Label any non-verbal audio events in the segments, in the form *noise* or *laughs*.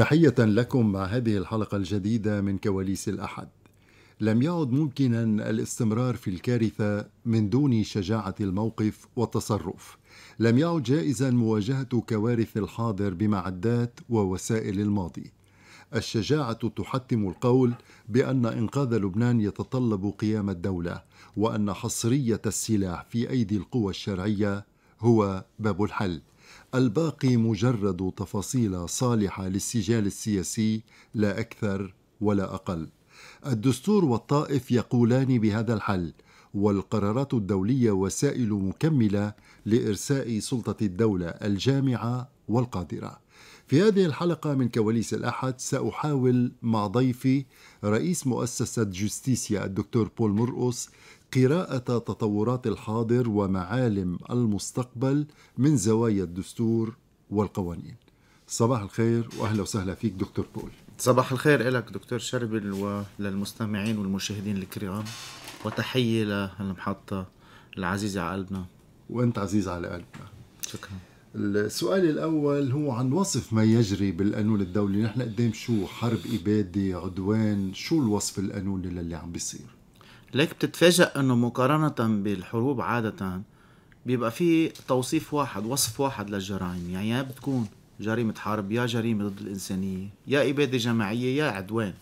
تحية لكم مع هذه الحلقة الجديدة من كواليس الأحد. لم يعد ممكنا الاستمرار في الكارثة من دون شجاعة الموقف والتصرف. لم يعد جائزا مواجهة كوارث الحاضر بمعدات ووسائل الماضي. الشجاعة تحتم القول بأن إنقاذ لبنان يتطلب قيام الدولة، وأن حصرية السلاح في أيدي القوى الشرعية هو باب الحل. الباقي مجرد تفاصيل صالحه للسجال السياسي لا اكثر ولا اقل الدستور والطائف يقولان بهذا الحل والقرارات الدوليه وسائل مكمله لارساء سلطه الدوله الجامعه والقادره في هذه الحلقه من كواليس الاحد ساحاول مع ضيفي رئيس مؤسسه جوستيسيا الدكتور بول مرقص قراءة تطورات الحاضر ومعالم المستقبل من زوايا الدستور والقوانين صباح الخير واهلا وسهلا فيك دكتور بول صباح الخير لك دكتور شربل وللمستمعين والمشاهدين الكرام وتحيه للمحطه العزيزه على قلبنا وانت عزيز على قلبنا شكرا السؤال الاول هو عن وصف ما يجري بالقانون الدولي نحن قدام شو حرب اباده عدوان شو الوصف القانوني للي عم بيصير ليك بتتفاجأ انه مقارنة بالحروب عادة بيبقى في توصيف واحد وصف واحد للجرائم يعني يا بتكون جريمة حرب يا جريمة ضد الإنسانية يا إبادة جماعية يا عدوان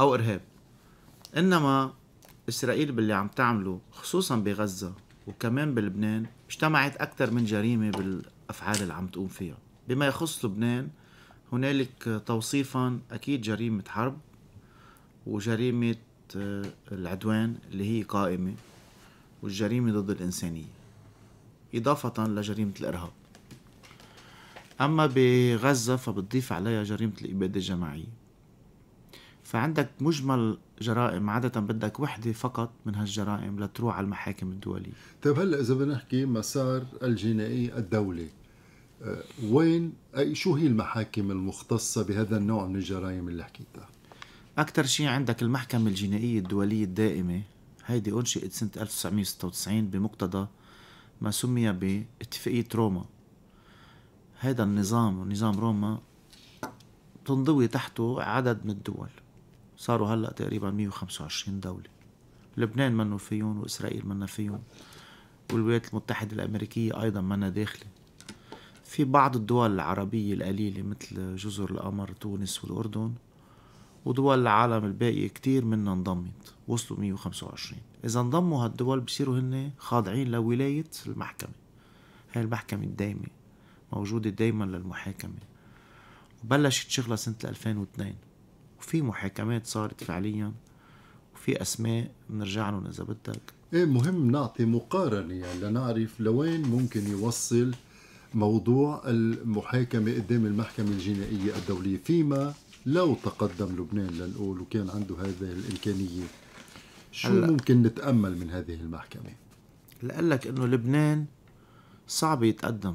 أو إرهاب إنما إسرائيل باللي عم تعمله خصوصا بغزة وكمان بلبنان اجتمعت أكثر من جريمة بالأفعال اللي عم تقوم فيها بما يخص لبنان هنالك توصيفا أكيد جريمة حرب وجريمة العدوان اللي هي قائمة والجريمة ضد الإنسانية إضافة لجريمة الإرهاب أما بغزة فبتضيف عليها جريمة الإبادة الجماعية فعندك مجمل جرائم عادة بدك وحدة فقط من هالجرائم لتروح على المحاكم الدولية طيب هلأ إذا بدنا نحكي مسار الجنائي الدولي آه، وين أي شو هي المحاكم المختصة بهذا النوع من الجرائم اللي حكيتها؟ أكثر شيء عندك المحكمة الجنائية الدولية الدائمة هيدي أنشئت سنة 1996 بمقتضى ما سمي باتفاقية روما هذا النظام نظام روما تنضوي تحته عدد من الدول صاروا هلا تقريبا 125 دولة لبنان منه فيهم وإسرائيل منا فيهم والولايات المتحدة الأمريكية أيضا منا داخلة في بعض الدول العربية القليلة مثل جزر القمر تونس والأردن ودول العالم الباقية كتير منها انضمت وصلوا 125 إذا انضموا هالدول بصيروا هن خاضعين لولاية المحكمة هاي المحكمة الدايمة موجودة دايما للمحاكمة وبلشت شغلة سنة 2002 وفي محاكمات صارت فعليا وفي أسماء بنرجع لهم إذا بدك ايه مهم نعطي مقارنة يعني لنعرف لوين ممكن يوصل موضوع المحاكمة قدام المحكمة الجنائية الدولية فيما لو تقدم لبنان لنقول وكان عنده هذه الإمكانية شو هلا. ممكن نتأمل من هذه المحكمة؟ لقلك إنه لبنان صعب يتقدم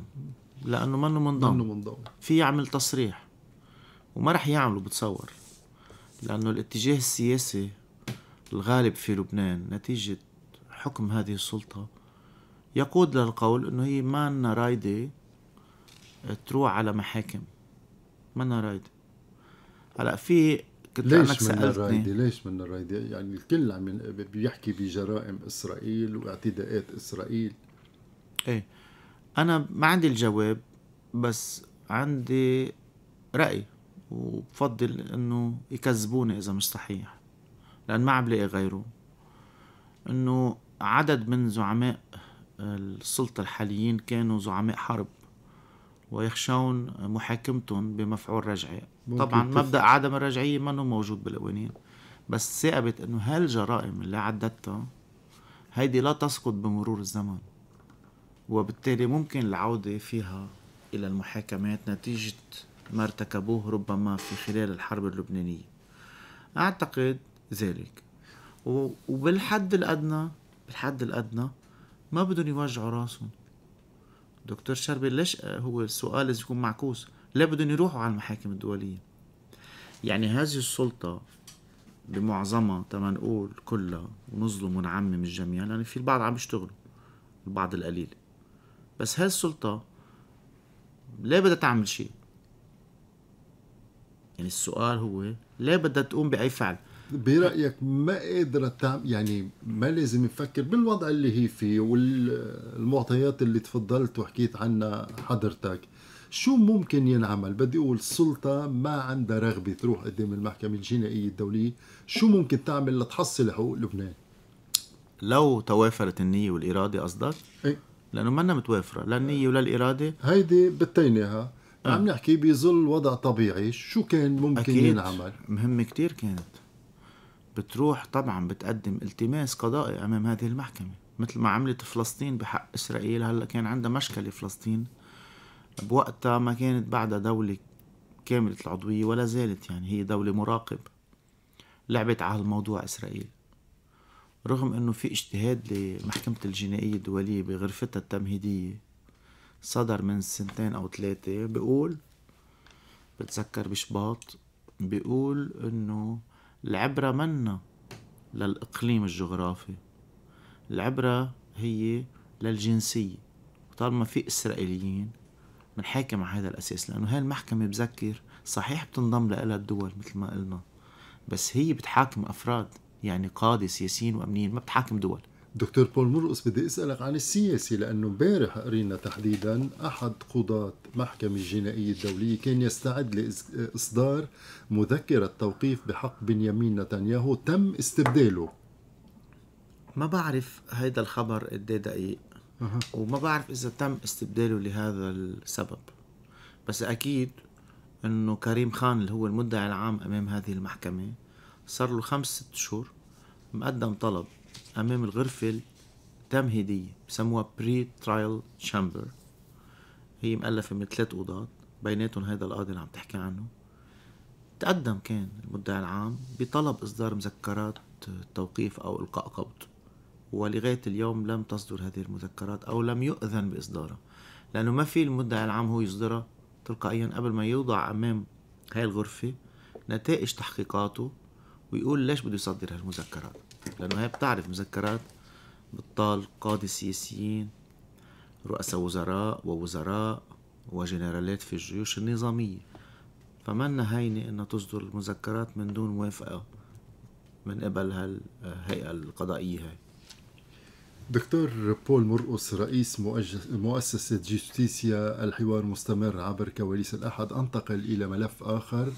لأنه منه منضم منه منضم في يعمل تصريح وما رح يعملوا بتصور لأنه الاتجاه السياسي الغالب في لبنان نتيجة حكم هذه السلطة يقود للقول انه هي ما رايدة تروح على محاكم ما رايدة هلا في كنت ليش من الرايدي ليش من الرايدي يعني الكل عم بيحكي بجرائم إسرائيل واعتداءات إسرائيل ايه أنا ما عندي الجواب بس عندي رأي وبفضل إنه يكذبوني إذا مش صحيح لأن ما عم بلاقي غيره إنه عدد من زعماء السلطة الحاليين كانوا زعماء حرب ويخشون محاكمتهم بمفعول رجعي طبعا مبدا عدم الرجعيه منه موجود بالقوانين بس ثابت انه هالجرائم اللي عدتها هيدي لا تسقط بمرور الزمن وبالتالي ممكن العودة فيها إلى المحاكمات نتيجة ما ارتكبوه ربما في خلال الحرب اللبنانية أعتقد ذلك وبالحد الأدنى بالحد الأدنى ما بدهم يوجعوا راسهم دكتور شربي ليش هو السؤال لازم يكون معكوس لا بدهم يروحوا على المحاكم الدولية يعني هذه السلطة بمعظمها تما نقول كلها ونظلم ونعمم الجميع لأن في البعض عم يشتغلوا البعض القليل بس هذه السلطة ليه بدها تعمل شيء يعني السؤال هو ليه بدها تقوم بأي فعل برايك ما قادره تعمل يعني ما لازم نفكر بالوضع اللي هي فيه والمعطيات اللي تفضلت وحكيت عنها حضرتك شو ممكن ينعمل بدي اقول السلطه ما عندها رغبه تروح قدام المحكمه الجنائيه الدوليه شو ممكن تعمل لتحصل حقوق لبنان لو توافرت النيه والاراده قصدك ايه لانه ما متوافره لا النيه ولا الاراده هيدي بتيناها آه. عم نحكي بظل وضع طبيعي شو كان ممكن أكيد. ينعمل مهمه كتير كانت بتروح طبعا بتقدم التماس قضائي أمام هذه المحكمة مثل ما عملت فلسطين بحق إسرائيل هلأ كان عندها مشكلة فلسطين بوقتها ما كانت بعدها دولة كاملة العضوية ولا زالت يعني هي دولة مراقب لعبت على الموضوع إسرائيل رغم أنه في اجتهاد لمحكمة الجنائية الدولية بغرفتها التمهيدية صدر من سنتين أو ثلاثة بيقول بتذكر بشباط بيقول أنه العبرة منا للإقليم الجغرافي العبرة هي للجنسية طالما في إسرائيليين بنحاكم على هذا الأساس لأنه هاي المحكمة بذكر صحيح بتنضم لها الدول مثل ما قلنا بس هي بتحاكم أفراد يعني قادة سياسيين وأمنيين ما بتحاكم دول دكتور بول مرقص بدي اسالك عن السياسي لانه امبارح قرينا تحديدا احد قضاة المحكمة الجنائية الدولية كان يستعد لاصدار مذكرة توقيف بحق بنيامين نتنياهو تم استبداله ما بعرف هيدا الخبر قد إيه دقيق أه. وما بعرف اذا تم استبداله لهذا السبب بس اكيد انه كريم خان اللي هو المدعي العام امام هذه المحكمة صار له خمس ست شهور مقدم طلب أمام الغرفة التمهيدية بسموها بري ترايل تشامبر هي مؤلفة من ثلاث أوضات بيناتهم هذا القاضي اللي عم تحكي عنه تقدم كان المدعي العام بطلب إصدار مذكرات توقيف أو إلقاء قبض ولغاية اليوم لم تصدر هذه المذكرات أو لم يؤذن بإصدارها لأنه ما في المدعي العام هو يصدرها تلقائيا قبل ما يوضع أمام هاي الغرفة نتائج تحقيقاته ويقول ليش بده يصدر هالمذكرات لأنه هي بتعرف مذكرات بتطال قادة سياسيين رؤساء وزراء ووزراء وجنرالات في الجيوش النظامية فمنا هينة أن تصدر المذكرات من دون موافقة من قبل هالهيئة القضائية هاي دكتور بول مرقص رئيس مؤسسة جيستيسيا الحوار مستمر عبر كواليس الأحد أنتقل إلى ملف آخر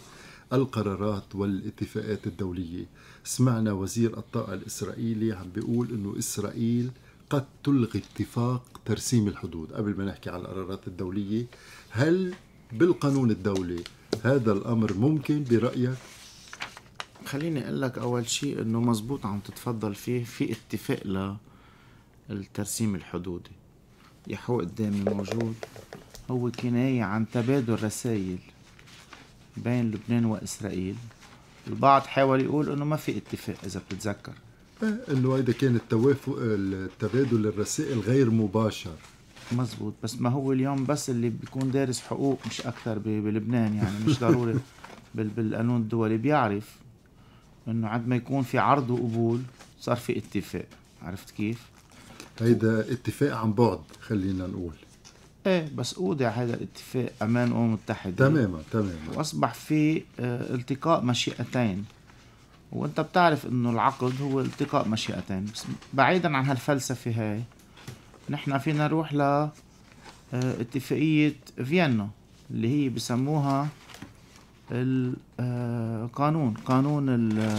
القرارات والاتفاقات الدولية سمعنا وزير الطاقة الإسرائيلي عم بيقول إنه إسرائيل قد تلغي اتفاق ترسيم الحدود قبل ما نحكي عن القرارات الدولية هل بالقانون الدولي هذا الأمر ممكن برأيك؟ خليني أقول لك أول شيء إنه مزبوط عم تتفضل فيه في اتفاق للترسيم الحدودي يحو قدامي موجود هو كناية عن تبادل رسائل بين لبنان وإسرائيل البعض حاول يقول انه ما في اتفاق اذا بتتذكر إيه، انه هيدا كان التوافق التبادل الرسائل غير مباشر مزبوط بس ما هو اليوم بس اللي بيكون دارس حقوق مش اكثر بلبنان يعني مش *laughs* ضروري بالقانون الدولي بيعرف انه عند ما يكون في عرض وقبول صار في اتفاق عرفت كيف؟ هيدا اتفاق عن بعد خلينا نقول ايه بس اودع هذا الاتفاق امام الامم المتحده تماما تماما واصبح في آه، التقاء مشيئتين وانت بتعرف انه العقد هو التقاء مشيئتين بس بعيدا عن هالفلسفه هاي نحن فينا نروح ل آه، اتفاقية فيينا اللي هي بسموها القانون آه، قانون ال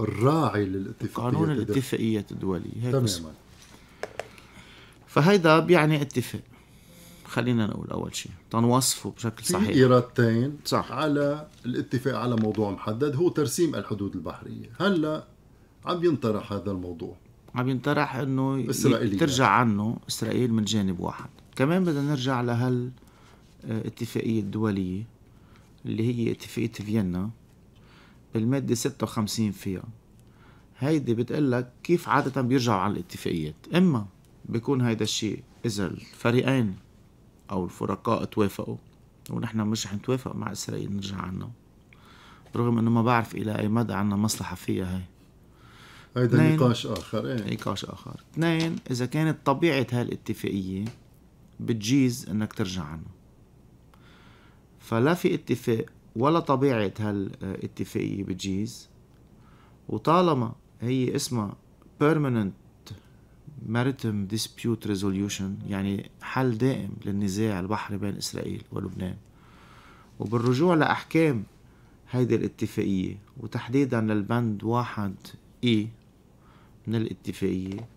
الراعي للاتفاقيات قانون الاتفاقيات الدولية تماما فهيدا بيعني اتفاق خلينا نقول اول شيء تنوصفه بشكل صحيح في ارادتين صح على الاتفاق على موضوع محدد هو ترسيم الحدود البحريه هلا عم ينطرح هذا الموضوع عم ينطرح انه ترجع عنه اسرائيل من جانب واحد كمان بدنا نرجع لهال آه، اتفاقية الدولية اللي هي اتفاقية فيينا بالمادة 56 فيها هيدي بتقلك كيف عادة بيرجعوا على الاتفاقيات إما بيكون هيدا الشيء إذا الفريقين أو الفرقاء توافقوا ونحن مش نتوافق مع إسرائيل نرجع عنه رغم أنه ما بعرف إلى أي مدى عنا مصلحة فيها هي هيدا نقاش آخر إيه؟ نقاش آخر اثنين إذا كانت طبيعة هالاتفاقية بتجيز أنك ترجع عنه فلا في اتفاق ولا طبيعة هالاتفاقية آه، بتجيز وطالما هي اسمها permanent ماريتم Dispute Resolution يعني حل دائم للنزاع البحري بين إسرائيل ولبنان وبالرجوع لأحكام هيدي الاتفاقية وتحديدا للبند واحد إي e من الاتفاقية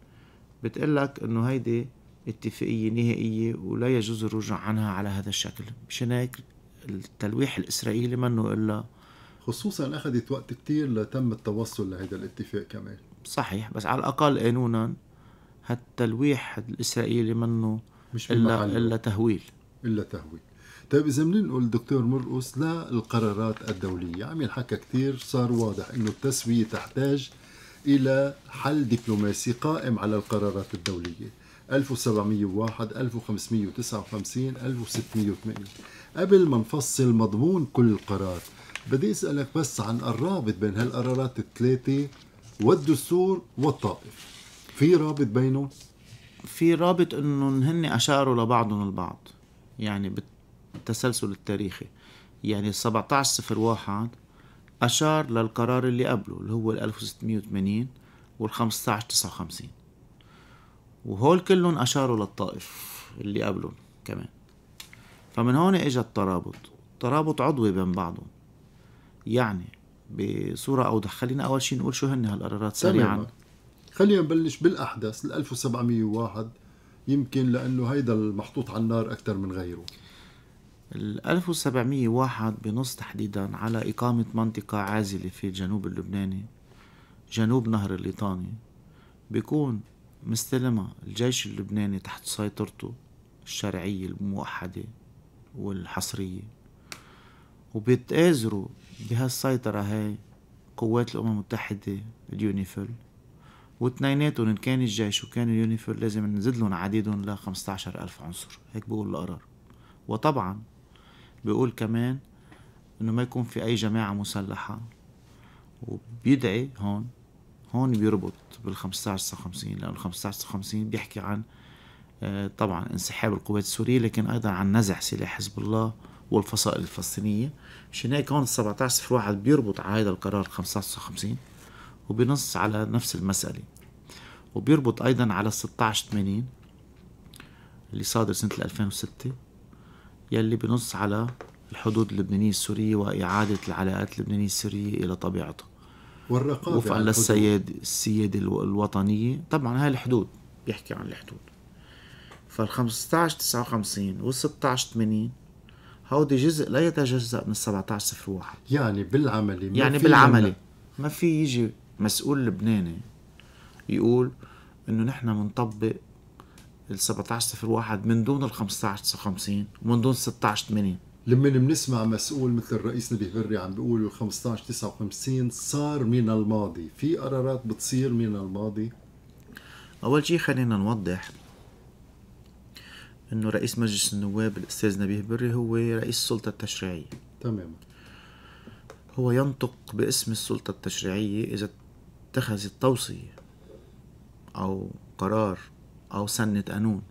بتقلك إنه هيدي اتفاقية نهائية ولا يجوز الرجوع عنها على هذا الشكل مشان هيك التلويح الإسرائيلي منه إلا خصوصا أخذت وقت كتير لتم التوصل لهذا الاتفاق كمان صحيح بس على الأقل قانونا هالتلويح الاسرائيلي منه مش الا الا تهويل الا تهويل طيب اذا بننقل دكتور مرقص للقرارات الدوليه عم ينحكى كثير صار واضح انه التسويه تحتاج الى حل دبلوماسي قائم على القرارات الدوليه 1701 1559 1680 قبل ما نفصل مضمون كل قرار بدي اسالك بس عن الرابط بين هالقرارات الثلاثه والدستور والطائف في رابط بينهم في رابط انه هن اشاروا لبعضهم البعض يعني بالتسلسل التاريخي يعني 1701 اشار للقرار اللي قبله اللي هو 1680 وال 1559 وهول كلهم اشاروا للطائف اللي قبلهم كمان فمن هون اجى الترابط ترابط عضوي بين بعضهم يعني بصورة أوضح خلينا أول شيء نقول شو هن هالقرارات سريعا خلينا نبلش بالاحدث ال 1701 يمكن لانه هيدا المحطوط على النار اكثر من غيره ال 1701 بنص تحديدا على إقامة منطقة عازلة في الجنوب اللبناني جنوب نهر الليطاني بيكون مستلمة الجيش اللبناني تحت سيطرته الشرعية الموحدة والحصرية وبيتآزروا بهالسيطرة هاي قوات الأمم المتحدة اليونيفل واثنيناتهم ان كان الجيش وكان اليونيفور لازم نزيد لهم عديدهم ل 15000 عنصر هيك بقول القرار وطبعا بيقول كمان انه ما يكون في اي جماعه مسلحه وبيدعي هون هون بيربط بال 15 لانه ال 15 بيحكي عن آه، طبعا انسحاب القوات السوريه لكن ايضا عن نزع سلاح حزب الله والفصائل الفلسطينيه مشان هيك هون 17 01 بيربط على هذا القرار 55 وبنص على نفس المساله وبيربط ايضا على ال 1680 اللي صادر سنة 2006 يلي بنص على الحدود اللبنانية السورية وإعادة العلاقات اللبنانية السورية إلى طبيعتها والرقابة وفقا للسيادة السيادة الوطنية طبعا هاي الحدود بيحكي عن الحدود فال 15 59 وال 16 80 هودي جزء لا يتجزأ من 17 01 يعني بالعملي ما يعني بالعملي ما في يجي مسؤول لبناني يقول انه نحن بنطبق ال 1701 من دون ال 1559 ومن دون 1680 لما بنسمع مسؤول مثل الرئيس نبيه بري عم بيقول 15 59 صار من الماضي في قرارات بتصير من الماضي اول شيء خلينا نوضح انه رئيس مجلس النواب الاستاذ نبيه بري هو رئيس السلطه التشريعيه تماما هو ينطق باسم السلطه التشريعيه اذا اتخذت توصيه أو قرار أو سنة قانون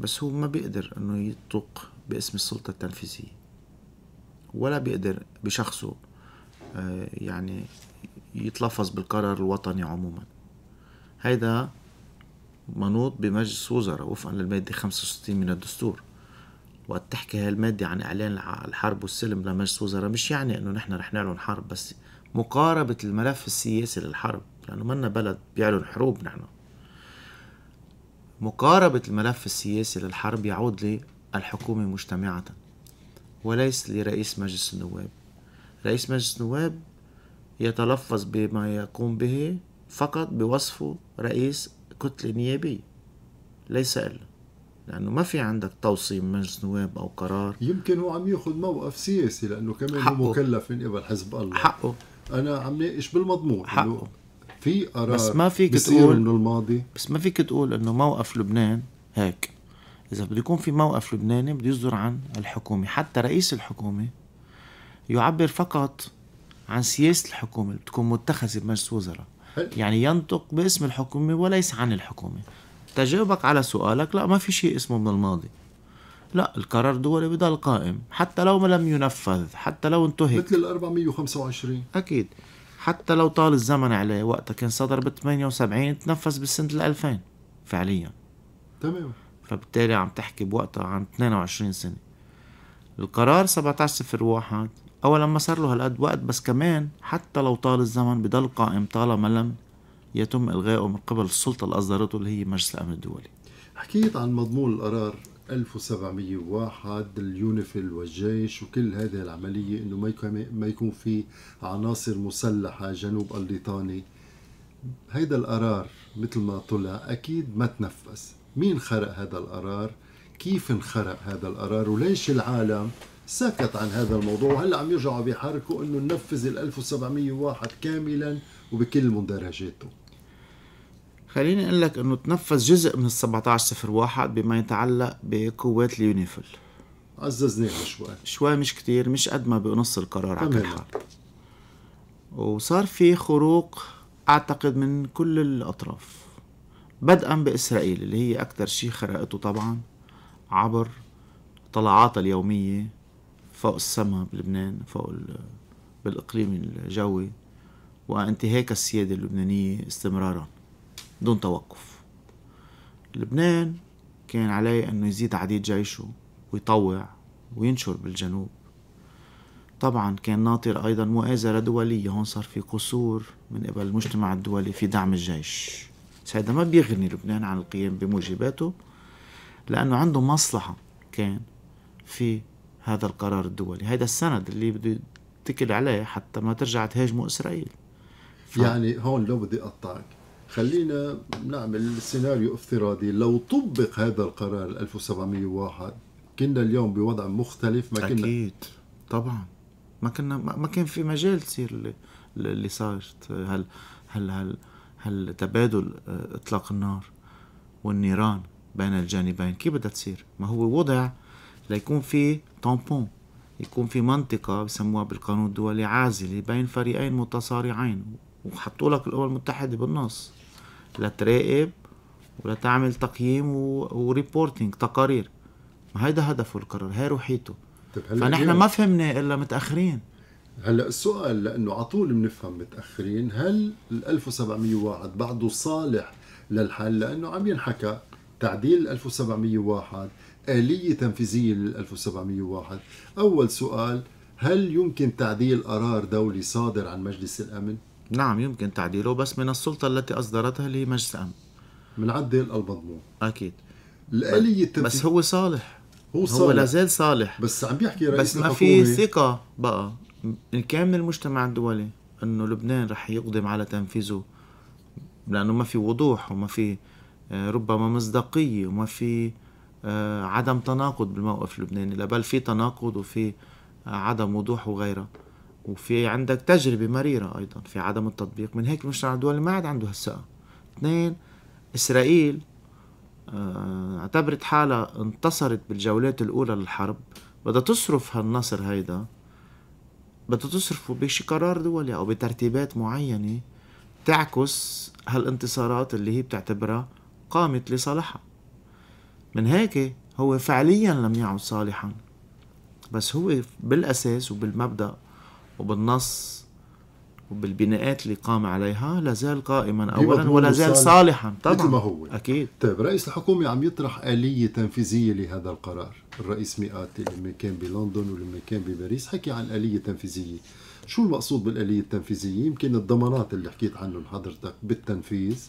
بس هو ما بيقدر أنه يطلق باسم السلطة التنفيذية ولا بيقدر بشخصه آه، يعني يتلفظ بالقرار الوطني عموما هيدا منوط بمجلس وزراء وفقا للمادة 65 من الدستور وقت تحكي هاي المادة عن إعلان الحرب والسلم لمجلس وزراء مش يعني إنه نحن رح نعلن حرب بس مقاربة الملف السياسي للحرب لأنه منا بلد بيعلن حروب نحن مقاربة الملف السياسي للحرب يعود للحكومة مجتمعة وليس لرئيس مجلس النواب رئيس مجلس النواب يتلفظ بما يقوم به فقط بوصفه رئيس كتلة نيابية ليس إلا لانه ما في عندك توصيم مجلس نواب او قرار يمكن هو عم ياخذ موقف سياسي لانه كمان حقه. هو مكلف من قبل حزب الله حقه انا عم ناقش بالمضمون حقه في قرار بس ما فيك تقول من الماضي بس ما فيك تقول انه موقف لبنان هيك اذا بده يكون في موقف لبناني بده يصدر عن الحكومه حتى رئيس الحكومه يعبر فقط عن سياسه الحكومه اللي بتكون متخذه بمجلس وزراء يعني ينطق باسم الحكومه وليس عن الحكومه تجاوبك على سؤالك لا ما في شيء اسمه من الماضي لا القرار الدولي بضل قائم حتى لو ما لم ينفذ حتى لو انتهك مثل ال 425 اكيد حتى لو طال الزمن عليه وقتها كان صدر ب 78 تنفذ ال 2000 فعليا تمام فبالتالي عم تحكي بوقتها عن 22 سنة القرار 1701 أولا ما صار له هالقد وقت بس كمان حتى لو طال الزمن بضل قائم طالما لم يتم إلغائه من قبل السلطة اللي أصدرته اللي هي مجلس الأمن الدولي حكيت عن مضمون القرار 1701 اليونيفيل والجيش وكل هذه العملية انه ما يكون في عناصر مسلحة جنوب الليطاني هيدا القرار مثل ما طلع اكيد ما تنفذ مين خرق هذا القرار كيف انخرق هذا القرار وليش العالم سكت عن هذا الموضوع وهلا عم يرجعوا بيحركوا انه ننفذ ال 1701 كاملا وبكل مندرجاته خليني اقول لك انه تنفذ جزء من ال 1701 بما يتعلق بقوات اليونيفل عززناها شوي شوي مش كتير مش قد ما بنص القرار على كل حال وصار في خروق اعتقد من كل الاطراف بدءا باسرائيل اللي هي اكثر شيء خرقته طبعا عبر طلعاتها اليوميه فوق السماء بلبنان فوق بالاقليم الجوي وانتهاك السياده اللبنانيه استمرارا دون توقف لبنان كان عليه أنه يزيد عديد جيشه ويطوع وينشر بالجنوب طبعا كان ناطر أيضا مؤازرة دولية هون صار في قصور من قبل المجتمع الدولي في دعم الجيش هذا ما بيغني لبنان عن القيام بموجباته لأنه عنده مصلحة كان في هذا القرار الدولي هذا السند اللي بده يتكل عليه حتى ما ترجع تهاجمه إسرائيل ف... يعني هون لو بدي أقطعك خلينا نعمل سيناريو افتراضي لو طبق هذا القرار 1701 كنا اليوم بوضع مختلف ما كنا اكيد طبعا ما كنا ما كان في مجال تصير اللي, صار صارت هل هل هل هل تبادل آه، اطلاق النار والنيران بين الجانبين كيف بدها تصير ما هو وضع ليكون في تامبون يكون في منطقة بسموها بالقانون الدولي عازلة بين فريقين متصارعين وحطوا لك الامم المتحده بالنص لا تراقب ولا تعمل تقييم و... وريبورتنج تقارير ما هيدا هدفه القرار هي روحيته طيب، فنحن ما فهمنا الا متاخرين هلا السؤال لانه على طول بنفهم متاخرين هل ال 1701 بعده صالح للحل لانه عم ينحكى تعديل 1701 آلية تنفيذية لل 1701 أول سؤال هل يمكن تعديل قرار دولي صادر عن مجلس الأمن؟ نعم يمكن تعديله بس من السلطة التي أصدرتها اللي هي مجلس الأمن بنعدل المضمون أكيد الآلية التنفيذ بس هو صالح هو صالح هو لازال صالح بس عم بيحكي رئيس بس ما في ثقة بقى إن كان من المجتمع الدولي إنه لبنان رح يقدم على تنفيذه لأنه ما في وضوح وما في آه، ربما مصداقية وما في آه، عدم تناقض بالموقف اللبناني لا بل في تناقض وفي آه، عدم وضوح وغيرها وفي عندك تجربة مريرة أيضا في عدم التطبيق من هيك المجتمع الدولي ما عاد عنده هالثقة اثنين إسرائيل آه، اعتبرت حالها انتصرت بالجولات الأولى للحرب بدها تصرف هالنصر هيدا بدها تصرفه بشي قرار دولي أو بترتيبات معينة تعكس هالانتصارات اللي هي بتعتبرها قامت لصالحها من هيك هو فعليا لم يعد صالحا بس هو بالأساس وبالمبدأ وبالنص وبالبناءات اللي قام عليها لازال قائما اولا ولازال صالحا طبعا مثل ما هو اكيد طيب رئيس الحكومه عم يطرح اليه تنفيذيه لهذا القرار الرئيس مئات لما كان بلندن ولما كان بباريس حكي عن اليه تنفيذيه شو المقصود بالاليه التنفيذيه يمكن الضمانات اللي حكيت عنهم حضرتك بالتنفيذ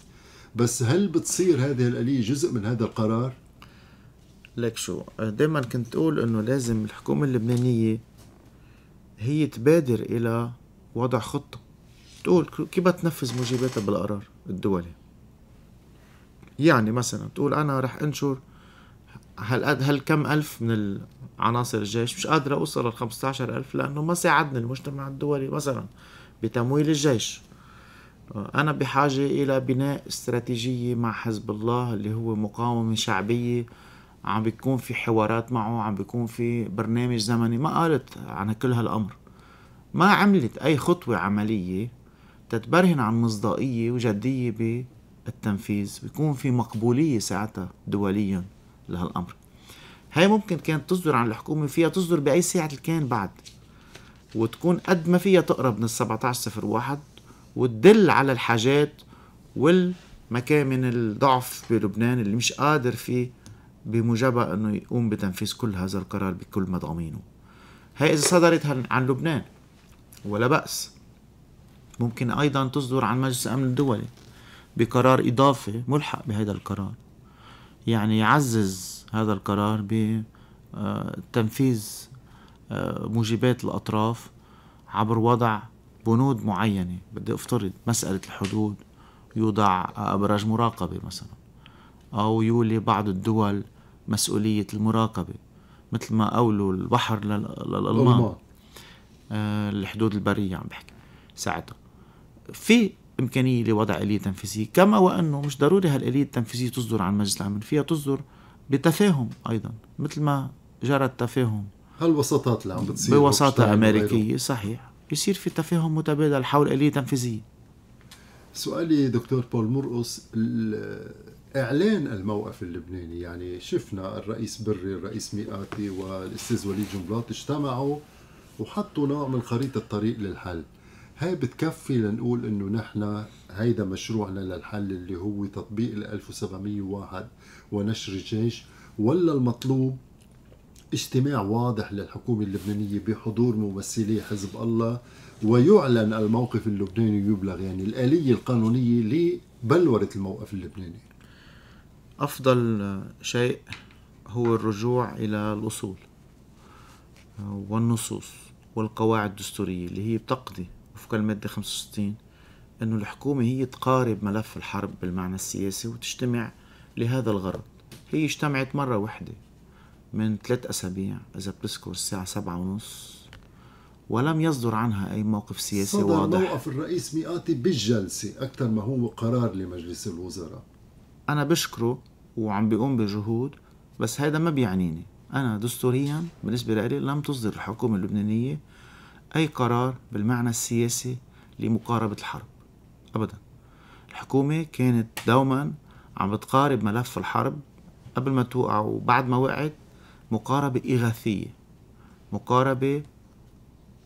بس هل بتصير هذه الاليه جزء من هذا القرار لك شو دائما كنت اقول انه لازم الحكومه اللبنانيه هي تبادر إلى وضع خطة تقول كيف تنفذ موجباتها بالقرار الدولي يعني مثلا تقول أنا رح أنشر هل هل كم ألف من عناصر الجيش مش قادرة أوصل ل 15 ألف لأنه ما ساعدني المجتمع الدولي مثلا بتمويل الجيش أنا بحاجة إلى بناء استراتيجية مع حزب الله اللي هو مقاومة شعبية عم بيكون في حوارات معه عم بيكون في برنامج زمني ما قالت عن كل هالأمر ما عملت أي خطوة عملية تتبرهن عن مصداقية وجدية بالتنفيذ بيكون في مقبولية ساعتها دوليا لهالأمر هاي ممكن كانت تصدر عن الحكومة فيها تصدر بأي ساعة كان بعد وتكون قد ما فيها تقرب من ال 1701 وتدل على الحاجات والمكامن الضعف بلبنان اللي مش قادر فيه بمجابة أنه يقوم بتنفيذ كل هذا القرار بكل مضامينه هي إذا صدرت عن لبنان ولا بأس ممكن أيضا تصدر عن مجلس الأمن الدولي بقرار إضافي ملحق بهذا القرار يعني يعزز هذا القرار بتنفيذ آه، آه، موجبات الأطراف عبر وضع بنود معينة بدي أفترض مسألة الحدود يوضع أبراج مراقبة مثلا أو يولي بعض الدول مسؤولية المراقبة مثل ما قولوا البحر للألمان آه، الحدود البرية عم بحكي ساعتها في إمكانية لوضع آلية تنفيذية كما وأنه مش ضروري هالآلية التنفيذية تصدر عن مجلس الأمن فيها تصدر بتفاهم أيضا مثل ما جرى التفاهم هالوساطات اللي عم بتصير بوساطة أمريكية بيرو. صحيح يصير في تفاهم متبادل حول آلية تنفيذية سؤالي دكتور بول مرقص اعلان الموقف اللبناني يعني شفنا الرئيس بري الرئيس ميقاتي والاستاذ وليد جنبلاط اجتمعوا وحطوا نوع من خريطه الطريق للحل هاي بتكفي لنقول انه نحن هيدا مشروعنا للحل اللي هو تطبيق ال 1701 ونشر الجيش ولا المطلوب اجتماع واضح للحكومة اللبنانية بحضور ممثلي حزب الله ويعلن الموقف اللبناني يبلغ يعني الآلية القانونية لبلورة الموقف اللبناني أفضل شيء هو الرجوع إلى الأصول والنصوص والقواعد الدستورية اللي هي بتقضي وفق المادة 65 أنه الحكومة هي تقارب ملف الحرب بالمعنى السياسي وتجتمع لهذا الغرض هي اجتمعت مرة واحدة من ثلاث أسابيع إذا بتذكر الساعة سبعة ونص ولم يصدر عنها أي موقف سياسي صدر واضح صدر موقف الرئيس مئاتي بالجلسة أكثر ما هو قرار لمجلس الوزراء انا بشكره وعم بيقوم بجهود بس هذا ما بيعنيني انا دستوريا بالنسبه لي لم تصدر الحكومه اللبنانيه اي قرار بالمعنى السياسي لمقاربه الحرب ابدا الحكومه كانت دوما عم بتقارب ملف الحرب قبل ما توقع وبعد ما وقعت مقاربه اغاثيه مقاربه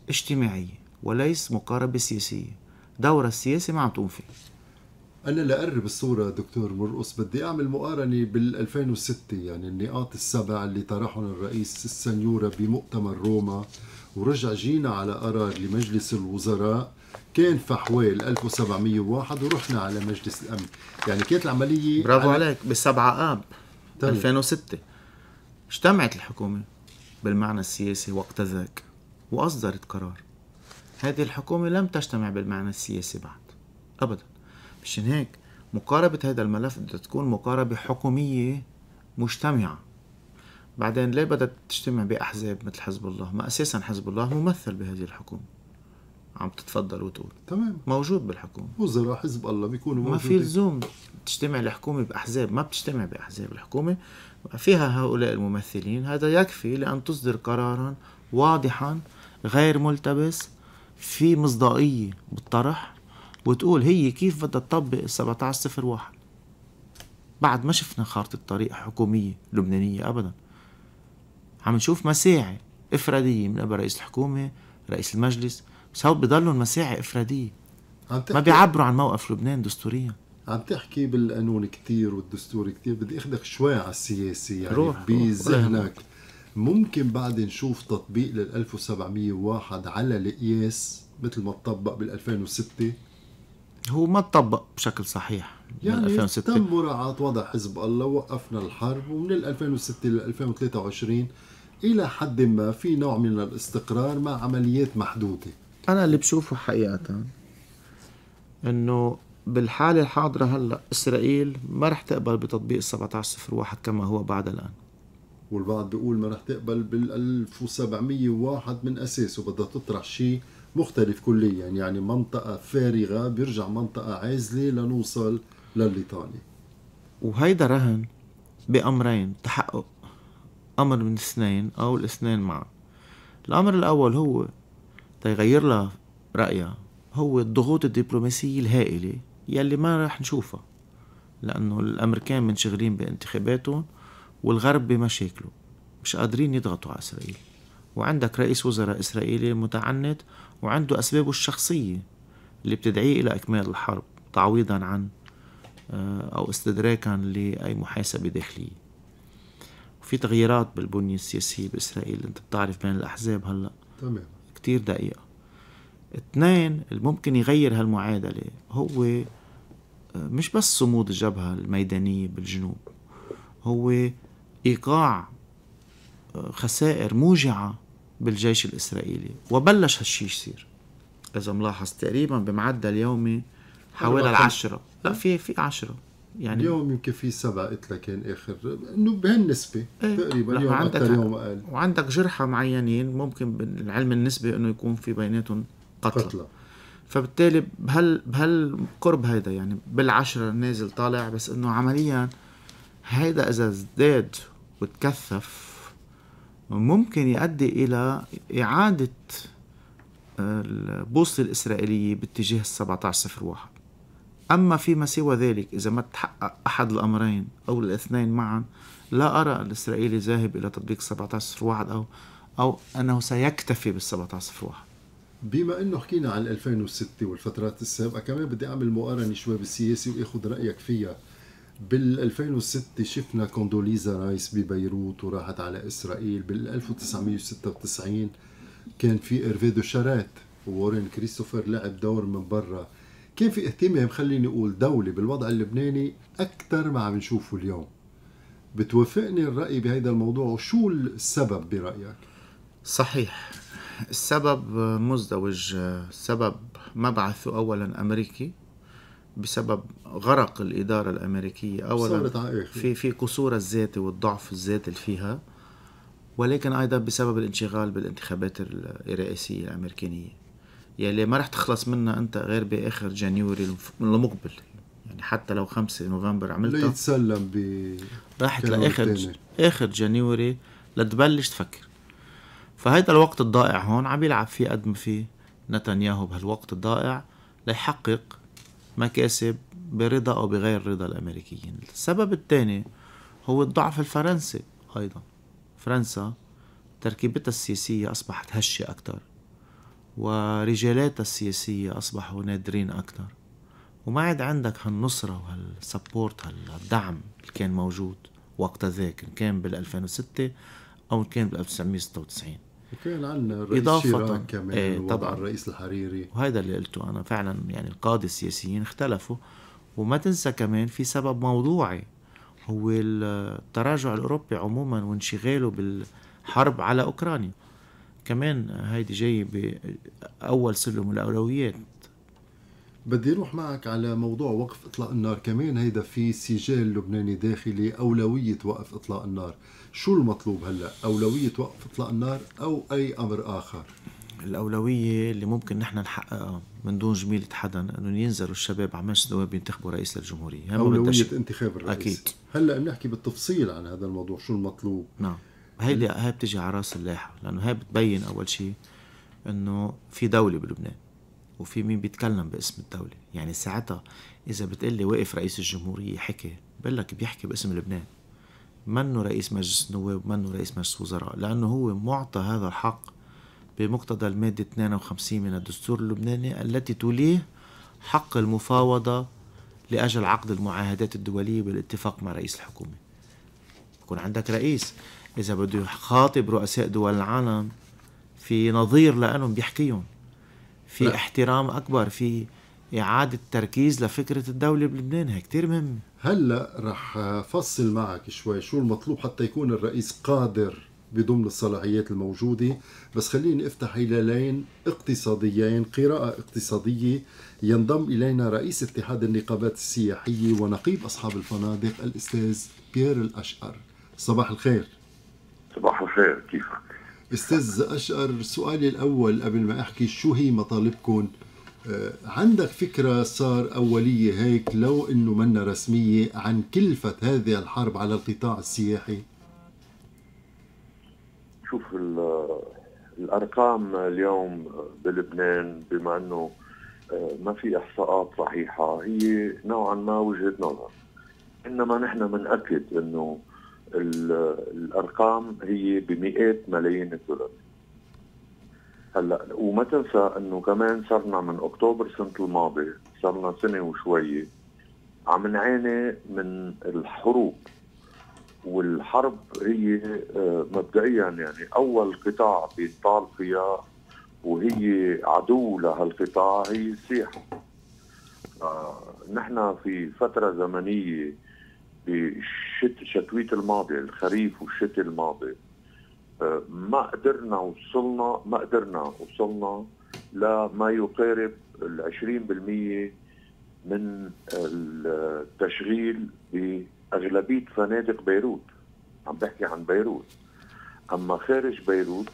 اجتماعيه وليس مقاربه سياسيه دورها السياسي ما عم تقوم فيه انا لأقرب الصوره دكتور مرقص بدي اعمل مقارنه بال2006 يعني النقاط السبع اللي طرحهم الرئيس السنيوره بمؤتمر روما ورجع جينا على قرار لمجلس الوزراء كان حوالي 1701 ورحنا على مجلس الامن يعني كانت العمليه برافو على... عليك 7 اب طيب. 2006 اجتمعت الحكومه بالمعنى السياسي وقت ذاك واصدرت قرار هذه الحكومه لم تجتمع بالمعنى السياسي بعد ابدا مشان هيك مقاربة هذا الملف بدها تكون مقاربة حكومية مجتمعة بعدين ليه بدها تجتمع بأحزاب مثل حزب الله ما أساسا حزب الله ممثل بهذه الحكومة عم تتفضل وتقول تمام موجود بالحكومة وزراء حزب الله بيكونوا موجودين ما في لزوم تجتمع الحكومة بأحزاب ما بتجتمع بأحزاب الحكومة فيها هؤلاء الممثلين هذا يكفي لأن تصدر قرارا واضحا غير ملتبس في مصداقية بالطرح وتقول هي كيف بدها تطبق ال 1701 بعد ما شفنا خارطة طريق حكومية لبنانية أبدا عم نشوف مساعي إفرادية من قبل رئيس الحكومة رئيس المجلس بس هو بضلهم مساعي إفرادية ما بيعبروا عن موقف لبنان دستوريا عم تحكي بالقانون كثير والدستور كثير بدي اخذك شوي على السياسة يعني روح بذهنك ممكن بعد نشوف تطبيق لل 1701 على القياس مثل ما تطبق بال 2006 هو ما تطبق بشكل صحيح يعني 2006 تم مراعاة وضع حزب الله وقفنا الحرب ومن 2006 ل 2023 إلى حد ما في نوع من الاستقرار مع عمليات محدودة أنا اللي بشوفه حقيقة أنه بالحالة الحاضرة هلا إسرائيل ما رح تقبل بتطبيق 1701 كما هو بعد الآن والبعض بيقول ما رح تقبل بال 1701 من أساسه بدها تطرح شيء مختلف كليا يعني منطقة فارغة بيرجع منطقة عازلة لنوصل للليطاني وهيدا رهن بأمرين تحقق أمر من اثنين أو الاثنين معا الأمر الأول هو تيغير لها رأيها هو الضغوط الدبلوماسية الهائلة يلي ما رح نشوفها لأنه الأمريكان منشغلين بانتخاباتهم والغرب بمشاكله مش قادرين يضغطوا على إسرائيل وعندك رئيس وزراء إسرائيلي متعنت وعنده أسبابه الشخصية اللي بتدعيه إلى إكمال الحرب تعويضا عن آه، أو استدراكا لأي محاسبة داخلية وفي تغييرات بالبنية السياسية بإسرائيل أنت بتعرف بين الأحزاب هلأ تمام كتير دقيقة اثنين اللي ممكن يغير هالمعادلة هو آه، مش بس صمود الجبهة الميدانية بالجنوب هو إيقاع آه، خسائر موجعة بالجيش الإسرائيلي وبلش هالشي يصير إذا ملاحظ تقريبا بمعدل يومي حوالي العشرة لا في في عشرة يعني اليوم يمكن في سبعة قلت لك كان اخر انه بهالنسبة ايه. تقريبا يوم عندك يوم اقل وعندك جرحى معينين ممكن بالعلم النسبة انه يكون في بيناتهم قتلى قتلى فبالتالي بهال بهالقرب هيدا يعني بالعشرة نازل طالع بس انه عمليا هيدا اذا ازداد وتكثف ممكن يؤدي إلى إعادة آه، البوصلة الإسرائيلية باتجاه السبعة عشر صفر واحد أما فيما سوى ذلك إذا ما تحقق أحد الأمرين أو الاثنين معا لا أرى الإسرائيلي ذاهب إلى تطبيق 1701 أو أو أنه سيكتفي بال 1701 بما انه حكينا عن 2006 والفترات السابقه كمان بدي اعمل مقارنه شوي بالسياسه واخذ رايك فيها بال 2006 شفنا كوندوليزا رايس ببيروت وراحت على اسرائيل بال 1996 كان في ارفيدو شارات وورين كريستوفر لعب دور من برا كان في اهتمام خليني اقول دولي بالوضع اللبناني اكثر ما عم نشوفه اليوم بتوافقني الراي بهذا الموضوع وشو السبب برايك صحيح السبب مزدوج السبب مبعثه اولا امريكي بسبب غرق الاداره الامريكيه اولا إيه، في في قصورها الذاتي والضعف الذاتي اللي فيها ولكن ايضا بسبب الانشغال بالانتخابات الرئاسيه الامريكانيه يلي يعني ما رح تخلص منها انت غير باخر جانيوري المقبل يعني حتى لو 5 نوفمبر عملتها يتسلم ب راحت لاخر اخر جانيوري لتبلش تفكر فهيدا الوقت الضائع هون عم يلعب فيه قد ما فيه نتنياهو بهالوقت الضائع ليحقق مكاسب برضا أو بغير رضا الأمريكيين السبب الثاني هو الضعف الفرنسي أيضا فرنسا تركيبتها السياسية أصبحت هشة أكثر ورجالاتها السياسية أصبحوا نادرين أكثر وما عاد عندك هالنصرة وهالسبورت هالدعم اللي كان موجود وقت ذاك إن كان بال 2006 أو إن كان بال 1996 وكان عندنا الرئيس إضافة كمان ايه وضع الرئيس الحريري وهذا اللي قلته أنا فعلا يعني القادة السياسيين اختلفوا وما تنسى كمان في سبب موضوعي هو التراجع الأوروبي عموما وانشغاله بالحرب على أوكرانيا كمان هيدي جاي بأول سلم الأولويات بدي اروح معك على موضوع وقف اطلاق النار كمان هيدا في سجال لبناني داخلي اولويه وقف اطلاق النار شو المطلوب هلا اولويه وقف اطلاق النار او اي امر اخر الاولويه اللي ممكن نحن نحققها من دون جميله حدا انه ينزلوا الشباب على مجلس النواب ينتخبوا رئيس للجمهوريه اولويه انتخاب الرئيس اكيد هلا بنحكي بالتفصيل عن هذا الموضوع شو المطلوب نعم هيدي هي بتجي على راس اللائحه لانه هي بتبين اول شيء انه في دوله بلبنان وفي مين بيتكلم باسم الدوله يعني ساعتها اذا بتقلي واقف رئيس الجمهوريه حكي بقول لك بيحكي باسم لبنان منه رئيس مجلس نواب منه رئيس مجلس وزراء لأنه هو معطى هذا الحق بمقتضى المادة 52 من الدستور اللبناني التي تليه حق المفاوضة لأجل عقد المعاهدات الدولية بالاتفاق مع رئيس الحكومة يكون عندك رئيس إذا بده يخاطب رؤساء دول العالم في نظير لأنهم بيحكيهم في لا. احترام أكبر في إعادة تركيز لفكرة الدولة بلبنان هي كتير مهمة هلا رح فصل معك شوي شو المطلوب حتى يكون الرئيس قادر بضمن الصلاحيات الموجوده بس خليني افتح هلالين اقتصاديين قراءه اقتصاديه ينضم الينا رئيس اتحاد النقابات السياحيه ونقيب اصحاب الفنادق الاستاذ بيير الاشقر صباح الخير صباح الخير كيفك استاذ اشقر سؤالي الاول قبل ما احكي شو هي مطالبكم آه، عندك فكرة صار أولية هيك لو أنه منا رسمية عن كلفة هذه الحرب على القطاع السياحي؟ شوف الأرقام اليوم بلبنان بما أنه آه، ما في إحصاءات صحيحة هي نوعا ما وجهة نظر إنما نحن بنأكد أنه الأرقام هي بمئات ملايين الدولارات هلا وما تنسى انه كمان صرنا من اكتوبر سنه الماضي صرنا سنه وشويه عم نعاني من الحروب والحرب هي آه، مبدئيا يعني اول قطاع بيطال فيها وهي عدو لهالقطاع هي السياحه آه، نحن في فتره زمنيه بشتويه الماضي الخريف والشتاء الماضي آه، ما قدرنا وصلنا ما قدرنا وصلنا لما يقارب ال 20% من التشغيل باغلبيه فنادق بيروت عم بحكي عن بيروت اما خارج بيروت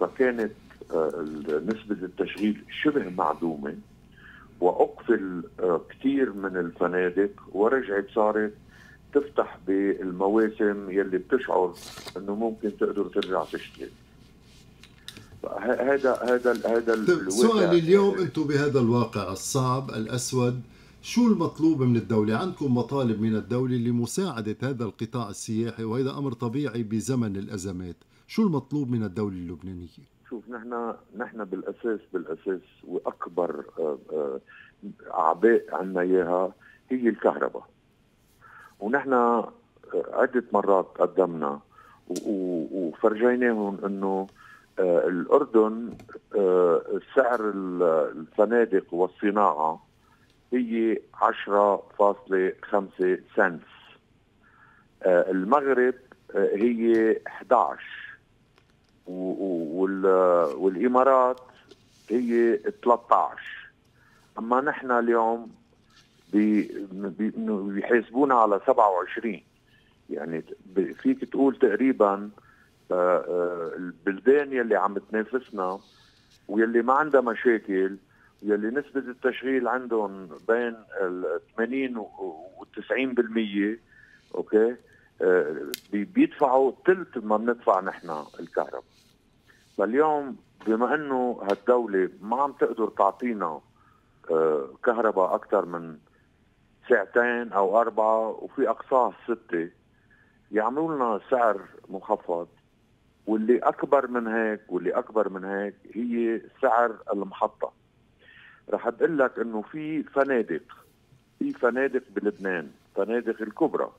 فكانت آه، نسبه التشغيل شبه معدومه واقفل آه، كثير من الفنادق ورجعت صارت تفتح بالمواسم يلي بتشعر انه ممكن تقدر ترجع تشتري هذا هذا هذا السؤال طيب، اليوم انتم بهذا الواقع الصعب الاسود شو المطلوب من الدولة؟ عندكم مطالب من الدولة لمساعدة هذا القطاع السياحي وهذا أمر طبيعي بزمن الأزمات، شو المطلوب من الدولة اللبنانية؟ شوف نحن نحن بالأساس بالأساس وأكبر آه، آه، أعباء عنا إياها هي الكهرباء ونحن عدة مرات قدمنا وفرجيناهم انه آه، الاردن آه، سعر الفنادق والصناعه هي 10.5 سنت آه، المغرب هي 11 والامارات هي 13 اما نحن اليوم بيحاسبونا على 27 يعني فيك تقول تقريبا آه، آه، البلدان يلي عم تنافسنا ويلي ما عندها مشاكل يلي نسبة التشغيل عندهم بين ال 80 و 90% اوكي آه، بيدفعوا ثلث ما بندفع نحن الكهرباء فاليوم بما انه هالدولة ما عم تقدر تعطينا كهرباء اكثر من ساعتين او اربعه وفي اقساط سته يعملوا لنا سعر مخفض واللي اكبر من هيك واللي اكبر من هيك هي سعر المحطه رح اقول لك انه في فنادق في فنادق بلبنان فنادق الكبرى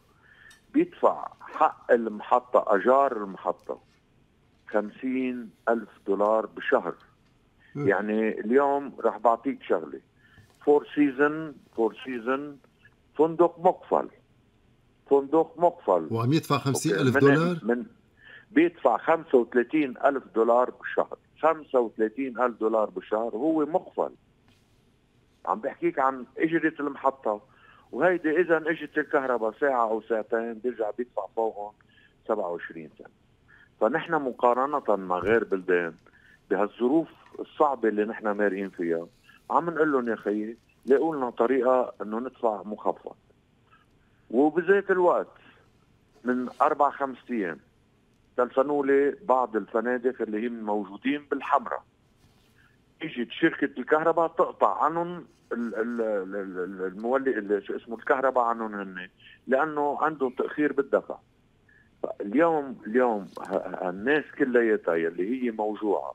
بيدفع حق المحطة أجار المحطة خمسين ألف دولار بشهر يعني اليوم رح بعطيك شغلة فور سيزن فور سيزن فندق مقفل فندق مقفل وعم يدفع 50000 دولار من بيدفع 35000 دولار بالشهر 35000 دولار بالشهر هو مقفل عم بحكيك عن اجرة المحطة وهيدي اذا اجت الكهرباء ساعة او ساعتين بيرجع بيدفع فوقهم 27 سنة فنحن مقارنة مع غير بلدان بهالظروف الصعبة اللي نحن مارقين فيها عم نقول لهم يا خيي لاقوا لنا طريقه انه ندفع مخفض وبذات الوقت من اربع خمس ايام تلفنوا لي بعض الفنادق اللي هم موجودين بالحمراء اجت شركه الكهرباء تقطع عنهم المولي شو اسمه الكهرباء عنهم هن لانه عندهم تاخير بالدفع اليوم اليوم الناس كلياتها يلي هي موجوعه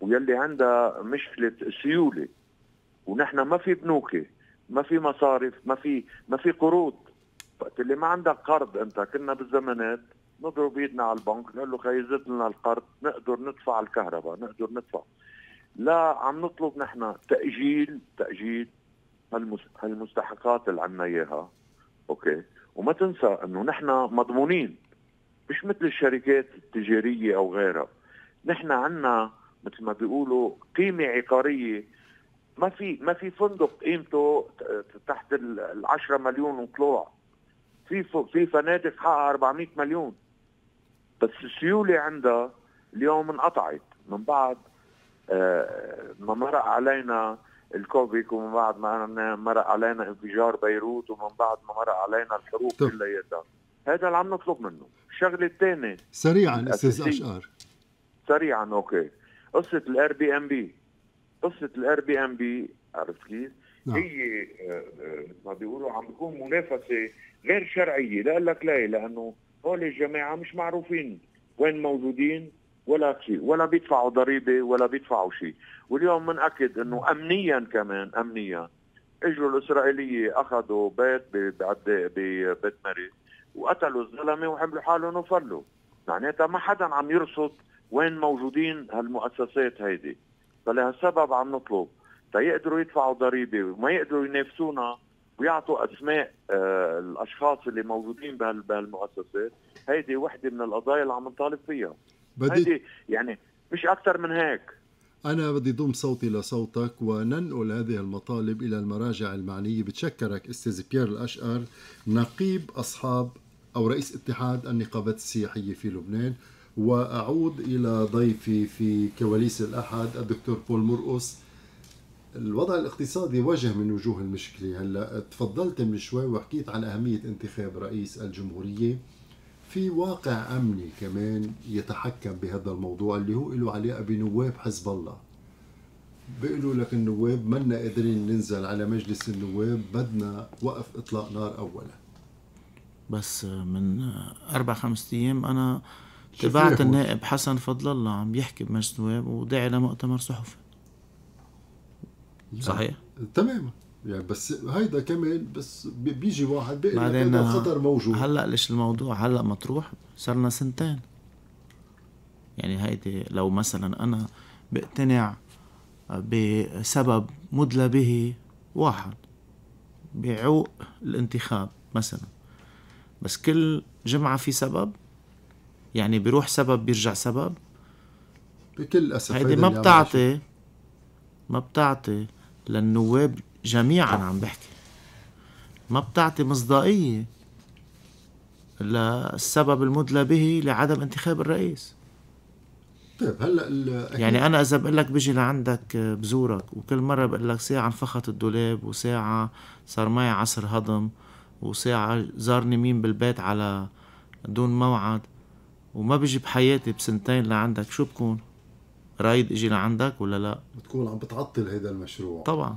ويلي عندها مشكله سيوله ونحن ما في بنوك ما في مصارف ما في ما في قروض وقت اللي ما عندك قرض انت كنا بالزمانات نضرب ايدنا على البنك نقول له خي لنا القرض نقدر ندفع الكهرباء نقدر ندفع لا عم نطلب نحن تاجيل تاجيل هالمستحقات اللي عنا اياها اوكي وما تنسى انه نحن مضمونين مش مثل الشركات التجاريه او غيرها نحن عنا مثل ما بيقولوا قيمه عقاريه ما في ما في فندق قيمته تحت ال 10 مليون وطلوع في في فنادق حقها 400 مليون بس السيوله عندها اليوم انقطعت من بعد آه، ما مرق علينا الكوفيد ومن بعد ما مرق علينا انفجار بيروت ومن بعد ما مرق علينا الحروب كلياتها هذا اللي عم نطلب منه الشغله الثانيه سريعا استاذ اشقر سريعا اوكي قصه الاير بي ام بي قصه الاير بي ام بي عرفت كيف؟ نعم. هي آه، آه، ما بيقولوا عم بيكون منافسه غير شرعيه لا لك ليه لانه هول الجماعه مش معروفين وين موجودين ولا شيء ولا بيدفعوا ضريبه ولا بيدفعوا شيء واليوم بنأكد انه امنيا كمان امنيا اجوا الاسرائيليه اخذوا بيت ببيت مري وقتلوا الزلمه وعملوا حالهم وفلوا معناتها ما حدا عم يرصد وين موجودين هالمؤسسات هيدي فلهالسبب عم نطلب تيقدروا يدفعوا ضريبه وما يقدروا ينافسونا ويعطوا اسماء آه الاشخاص اللي موجودين بهالمؤسسات هيدي وحده من القضايا اللي عم نطالب فيها بدي هيدي يعني مش اكثر من هيك أنا بدي ضم صوتي لصوتك وننقل هذه المطالب إلى المراجع المعنية بتشكرك أستاذ بيير الأشقر نقيب أصحاب أو رئيس اتحاد النقابات السياحية في لبنان واعود الى ضيفي في كواليس الاحد الدكتور بول مرقص الوضع الاقتصادي وجه من وجوه المشكله هلا تفضلت من شوي وحكيت عن اهميه انتخاب رئيس الجمهوريه في واقع امني كمان يتحكم بهذا الموضوع اللي هو له علاقه بنواب حزب الله بيقولوا لك النواب منا قادرين ننزل على مجلس النواب بدنا وقف اطلاق نار اولا بس من اربع خمسة ايام انا تبعت النائب حسن فضل الله عم يحكي بمجلس النواب وداعي لمؤتمر صحفي صحيح تماما يعني بس هيدا كمان بس بيجي واحد بيقول بعدين الخطر موجود هلا ليش الموضوع هلا مطروح صرنا سنتين يعني هيدي لو مثلا انا بقتنع بسبب مدلى به واحد بعوق الانتخاب مثلا بس كل جمعة في سبب يعني بيروح سبب بيرجع سبب بكل اسف هيدي ما بتعطي ما بتعطي للنواب جميعا أه. عم بحكي ما بتعطي مصداقية للسبب المدلى به لعدم انتخاب الرئيس طيب هلا يعني انا اذا بقول لك بيجي لعندك بزورك وكل مره بقول لك ساعه انفخت الدولاب وساعه صار معي عصر هضم وساعه زارني مين بالبيت على دون موعد وما بيجي بحياتي بسنتين لعندك شو بكون؟ رايد اجي لعندك ولا لا؟ بتكون عم بتعطل هيدا المشروع طبعا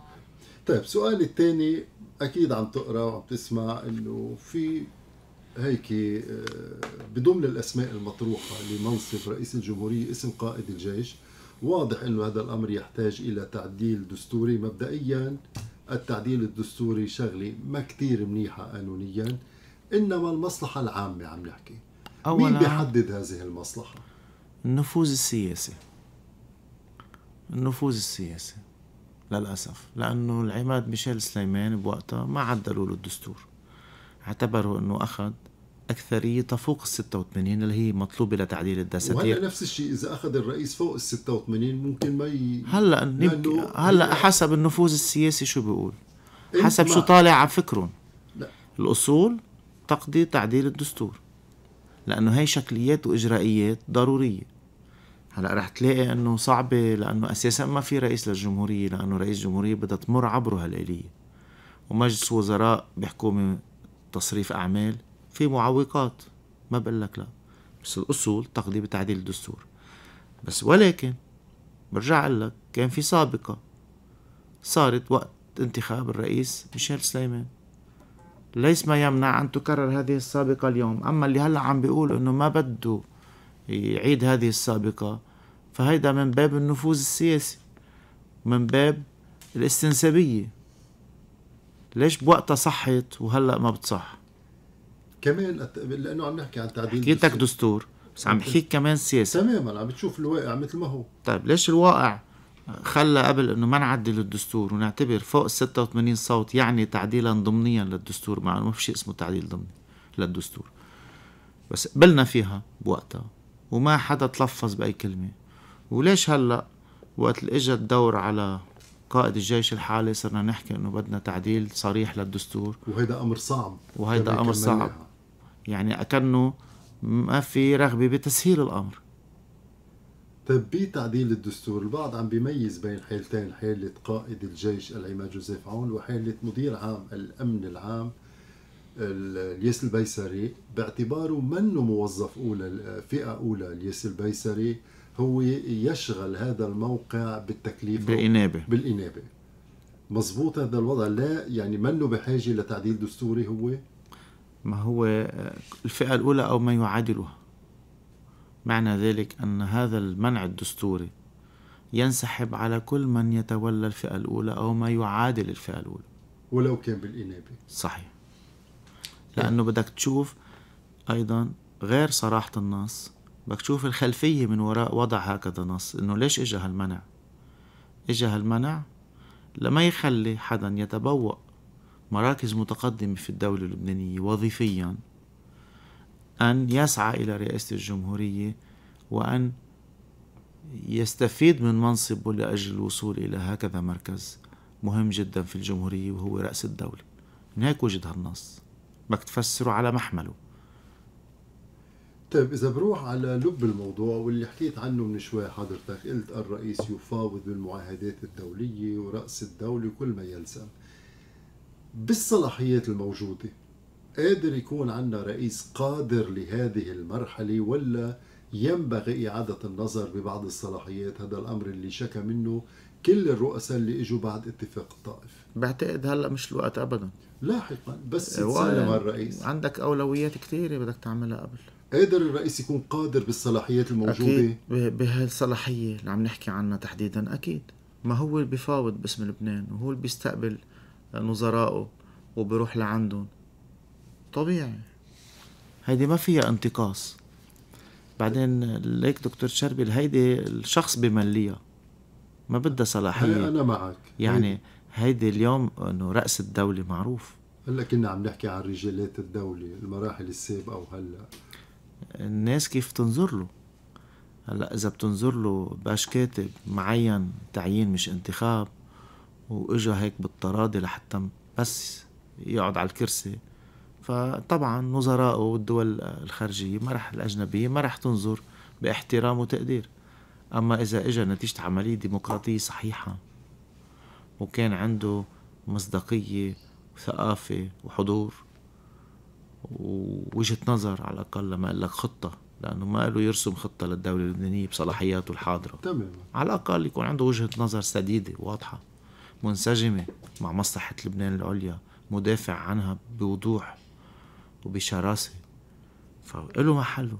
طيب سؤالي الثاني اكيد عم تقرا وعم تسمع انه في هيك آه، بضمن الاسماء المطروحه لمنصب رئيس الجمهوريه اسم قائد الجيش واضح انه هذا الامر يحتاج الى تعديل دستوري مبدئيا التعديل الدستوري شغله ما كثير منيحه قانونيا انما المصلحه العامه عم نحكي أولا مين بيحدد هذه المصلحة؟ النفوذ السياسي النفوذ السياسي للأسف لأنه العماد ميشيل سليمان بوقتها ما عدلوا له الدستور اعتبروا أنه أخذ أكثرية تفوق ال 86 اللي هي مطلوبة لتعديل الدساتير وهلا نفس الشيء إذا أخذ الرئيس فوق ال 86 ممكن ما ي... هلا نبك... هلا حسب النفوذ السياسي شو بيقول حسب شو طالع على فكرهم لا. الأصول تقضي تعديل الدستور لأنه هي شكليات وإجرائيات ضرورية هلا رح تلاقي انه صعبه لانه اساسا ما في رئيس للجمهوريه لانه رئيس الجمهوريه بدها تمر عبره هالاليه ومجلس وزراء بحكومه تصريف اعمال في معوقات ما بقول لك لا بس الاصول تقضي بتعديل الدستور بس ولكن برجع اقول لك كان في سابقه صارت وقت انتخاب الرئيس ميشيل سليمان ليس ما يمنع أن تكرر هذه السابقة اليوم أما اللي هلأ عم بيقول أنه ما بده يعيد هذه السابقة فهيدا من باب النفوذ السياسي من باب الاستنسابية ليش بوقتها صحت وهلأ ما بتصح كمان لأنه عم نحكي عن تعديل حكيتك دستور بس عم بحكيك كمان سياسة تماما عم بتشوف الواقع مثل ما هو طيب ليش الواقع خلى قبل انه ما نعدل الدستور ونعتبر فوق ال 86 صوت يعني تعديلا ضمنيا للدستور مع انه ما في شيء اسمه تعديل ضمني للدستور بس قبلنا فيها بوقتها وما حدا تلفظ باي كلمه وليش هلا وقت اجى الدور على قائد الجيش الحالي صرنا نحكي انه بدنا تعديل صريح للدستور وهيدا امر صعب وهيدا امر صعب يعني اكنه ما في رغبه بتسهيل الامر طيب بتعديل الدستور البعض عم بيميز بين حالتين حالة قائد الجيش العماد جوزيف عون وحالة مدير عام الأمن العام الياس البيسري باعتباره منه موظف أولى فئة أولى الياس البيسري هو يشغل هذا الموقع بالتكليف بالإنابة بالإنابة مزبوط هذا الوضع لا يعني منه بحاجة لتعديل دستوري هو ما هو آه، الفئة الأولى أو ما يعادلها معنى ذلك أن هذا المنع الدستوري ينسحب على كل من يتولى الفئة الأولى أو ما يعادل الفئة الأولى ولو كان بالإنابة صحيح طيب. لأنه بدك تشوف أيضا غير صراحة النص بدك تشوف الخلفية من وراء وضع هكذا نص إنه ليش إجا هالمنع إجا هالمنع لما يخلي حدا يتبوأ مراكز متقدمة في الدولة اللبنانية وظيفيا أن يسعى إلى رئاسة الجمهورية وأن يستفيد من منصبه لأجل الوصول إلى هكذا مركز مهم جدا في الجمهورية وهو رأس الدولة من هيك وجد هالنص بدك تفسره على محمله طيب إذا بروح على لب الموضوع واللي حكيت عنه من شوي حضرتك قلت الرئيس يفاوض بالمعاهدات الدولية ورأس الدولة وكل ما يلزم بالصلاحيات الموجودة قادر يكون عندنا رئيس قادر لهذه المرحلة ولا ينبغي إعادة النظر ببعض الصلاحيات هذا الأمر اللي شكى منه كل الرؤساء اللي اجوا بعد اتفاق الطائف بعتقد هلا مش الوقت ابدا لاحقا بس آه، تسلم الرئيس عندك اولويات كثيره بدك تعملها قبل قادر الرئيس يكون قادر بالصلاحيات الموجوده اكيد بهالصلاحيه اللي عم نحكي عنها تحديدا اكيد ما هو اللي بيفاوض باسم لبنان وهو اللي بيستقبل نظرائه وبيروح لعندهم طبيعي هيدي ما فيها انتقاص بعدين ليك دكتور شربل هيدي الشخص بمليها ما بدها صلاحيه انا معك يعني هيدي اليوم انه راس الدوله معروف هلا كنا عم نحكي عن رجالات الدوله المراحل السابقه وهلا الناس كيف تنظر له هلا اذا بتنظر له باش كاتب معين تعيين مش انتخاب واجا هيك بالطراده لحتى بس يقعد على الكرسي فطبعا نظرائه والدول الخارجيه ما راح الاجنبيه ما راح تنظر باحترام وتقدير اما اذا اجى نتيجه عمليه ديمقراطيه صحيحه وكان عنده مصداقيه وثقافه وحضور ووجهه نظر على الاقل لما قال لك خطه لانه ما له يرسم خطه للدوله اللبنانيه بصلاحياته الحاضره تماما على الاقل يكون عنده وجهه نظر سديده واضحه منسجمه مع مصلحه لبنان العليا مدافع عنها بوضوح وبشراسة فإله محله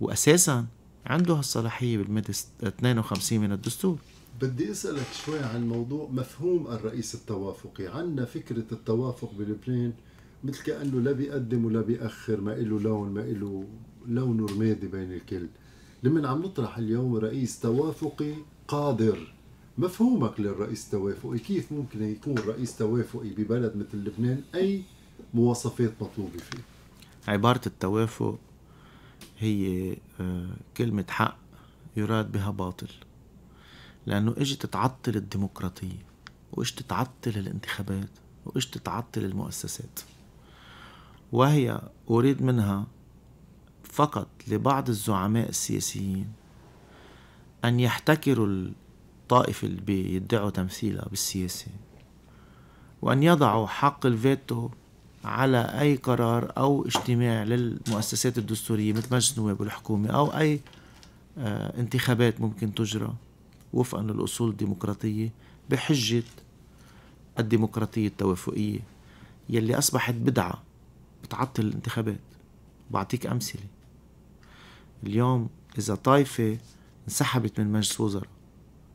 وأساسا عنده هالصلاحية بالمادة 52 من الدستور بدي اسالك شوي عن موضوع مفهوم الرئيس التوافقي عندنا فكره التوافق بلبنان مثل كانه لا بيقدم ولا بياخر ما إله لون ما إله لون رمادي بين الكل لما عم نطرح اليوم رئيس توافقي قادر مفهومك للرئيس التوافقي كيف ممكن يكون رئيس توافقي ببلد مثل لبنان اي مواصفات مطلوبة فيه عبارة التوافق هي آه، كلمة حق يراد بها باطل لأنه إجت تعطل الديمقراطية وإجت تعطل الانتخابات وإجت تعطل المؤسسات وهي أريد منها فقط لبعض الزعماء السياسيين أن يحتكروا الطائفة اللي بيدعوا تمثيلها بالسياسة وأن يضعوا حق الفيتو على أي قرار أو اجتماع للمؤسسات الدستورية مثل مجلس النواب والحكومة أو أي آه، انتخابات ممكن تجرى وفقا للأصول الديمقراطية بحجة الديمقراطية التوافقية يلي أصبحت بدعة بتعطل الانتخابات بعطيك أمثلة اليوم إذا طائفة انسحبت من مجلس وزراء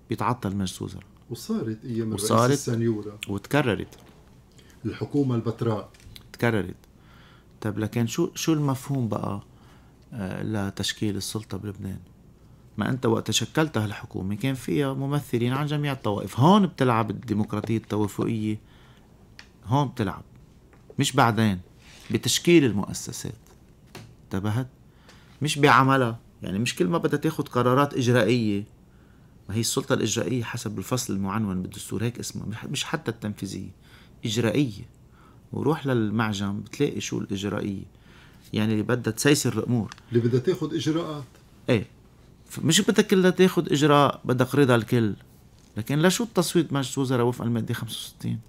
بيتعطل مجلس وزراء وصارت أيام الرئيس السنيورة وتكررت الحكومة البتراء تكررت طب لكن شو شو المفهوم بقى آه، لتشكيل السلطة بلبنان ما انت وقت شكلت هالحكومة كان فيها ممثلين عن جميع الطوائف هون بتلعب الديمقراطية التوافقية هون بتلعب مش بعدين بتشكيل المؤسسات انتبهت مش بعملها يعني مش كل ما بدها تاخد قرارات إجرائية ما هي السلطة الإجرائية حسب الفصل المعنون بالدستور هيك اسمها مش حتى التنفيذية إجرائية وروح للمعجم بتلاقي شو الاجرائيه يعني اللي بدها تسيسر الامور اللي بدها تاخذ اجراءات ايه مش بدك كلها تاخذ اجراء بدك رضا الكل لكن لشو التصويت مجلس وزراء وفق الماده 65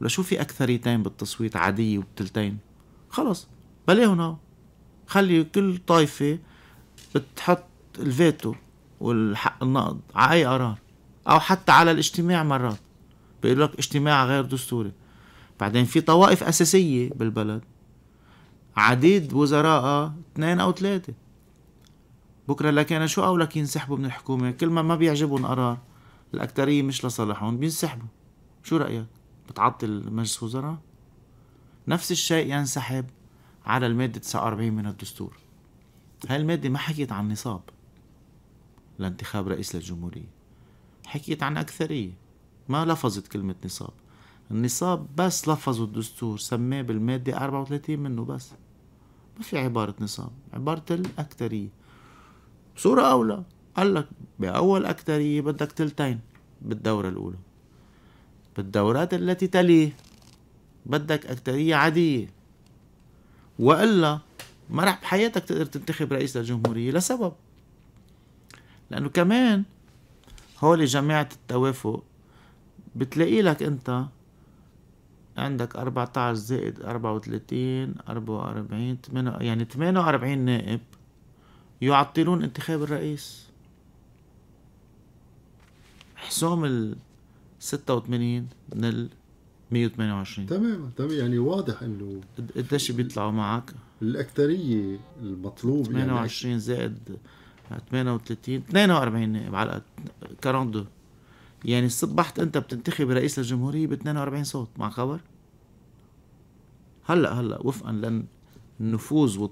ولشو في اكثريتين بالتصويت عاديه وبتلتين خلص بلا هنا خلي كل طائفه بتحط الفيتو والحق النقد على اي قرار او حتى على الاجتماع مرات بيقول لك اجتماع غير دستوري بعدين في طوائف أساسية بالبلد عديد وزراء اثنين أو ثلاثة بكرة لك أنا شو أولك ينسحبوا من الحكومة كل ما ما بيعجبهم قرار الأكترية مش لصالحهم بينسحبوا شو رأيك؟ بتعطل مجلس وزراء؟ نفس الشيء ينسحب على المادة 49 من الدستور هاي المادة ما حكيت عن نصاب لانتخاب رئيس للجمهورية حكيت عن أكثرية ما لفظت كلمة نصاب النصاب بس لفظوا الدستور سماه بالمادة 34 منه بس ما في عبارة نصاب عبارة الأكترية بصورة أولى قال لك بأول أكترية بدك تلتين بالدورة الأولى بالدورات التي تليه بدك أكترية عادية وإلا ما رح بحياتك تقدر تنتخب رئيس للجمهورية لسبب لأنه كمان هول جماعة التوافق بتلاقي لك أنت عندك 14 زائد 34 44 يعني 48 نائب يعطلون انتخاب الرئيس حسام ال 86 من ال 128 تماما تمام يعني واضح انه قديش بيطلعوا معك؟ الاكثريه المطلوب 28 يعني زائد 38 42 نائب على 42 يعني صبحت انت بتنتخب رئيس للجمهورية ب 42 صوت مع خبر هلا هلا وفقا للنفوذ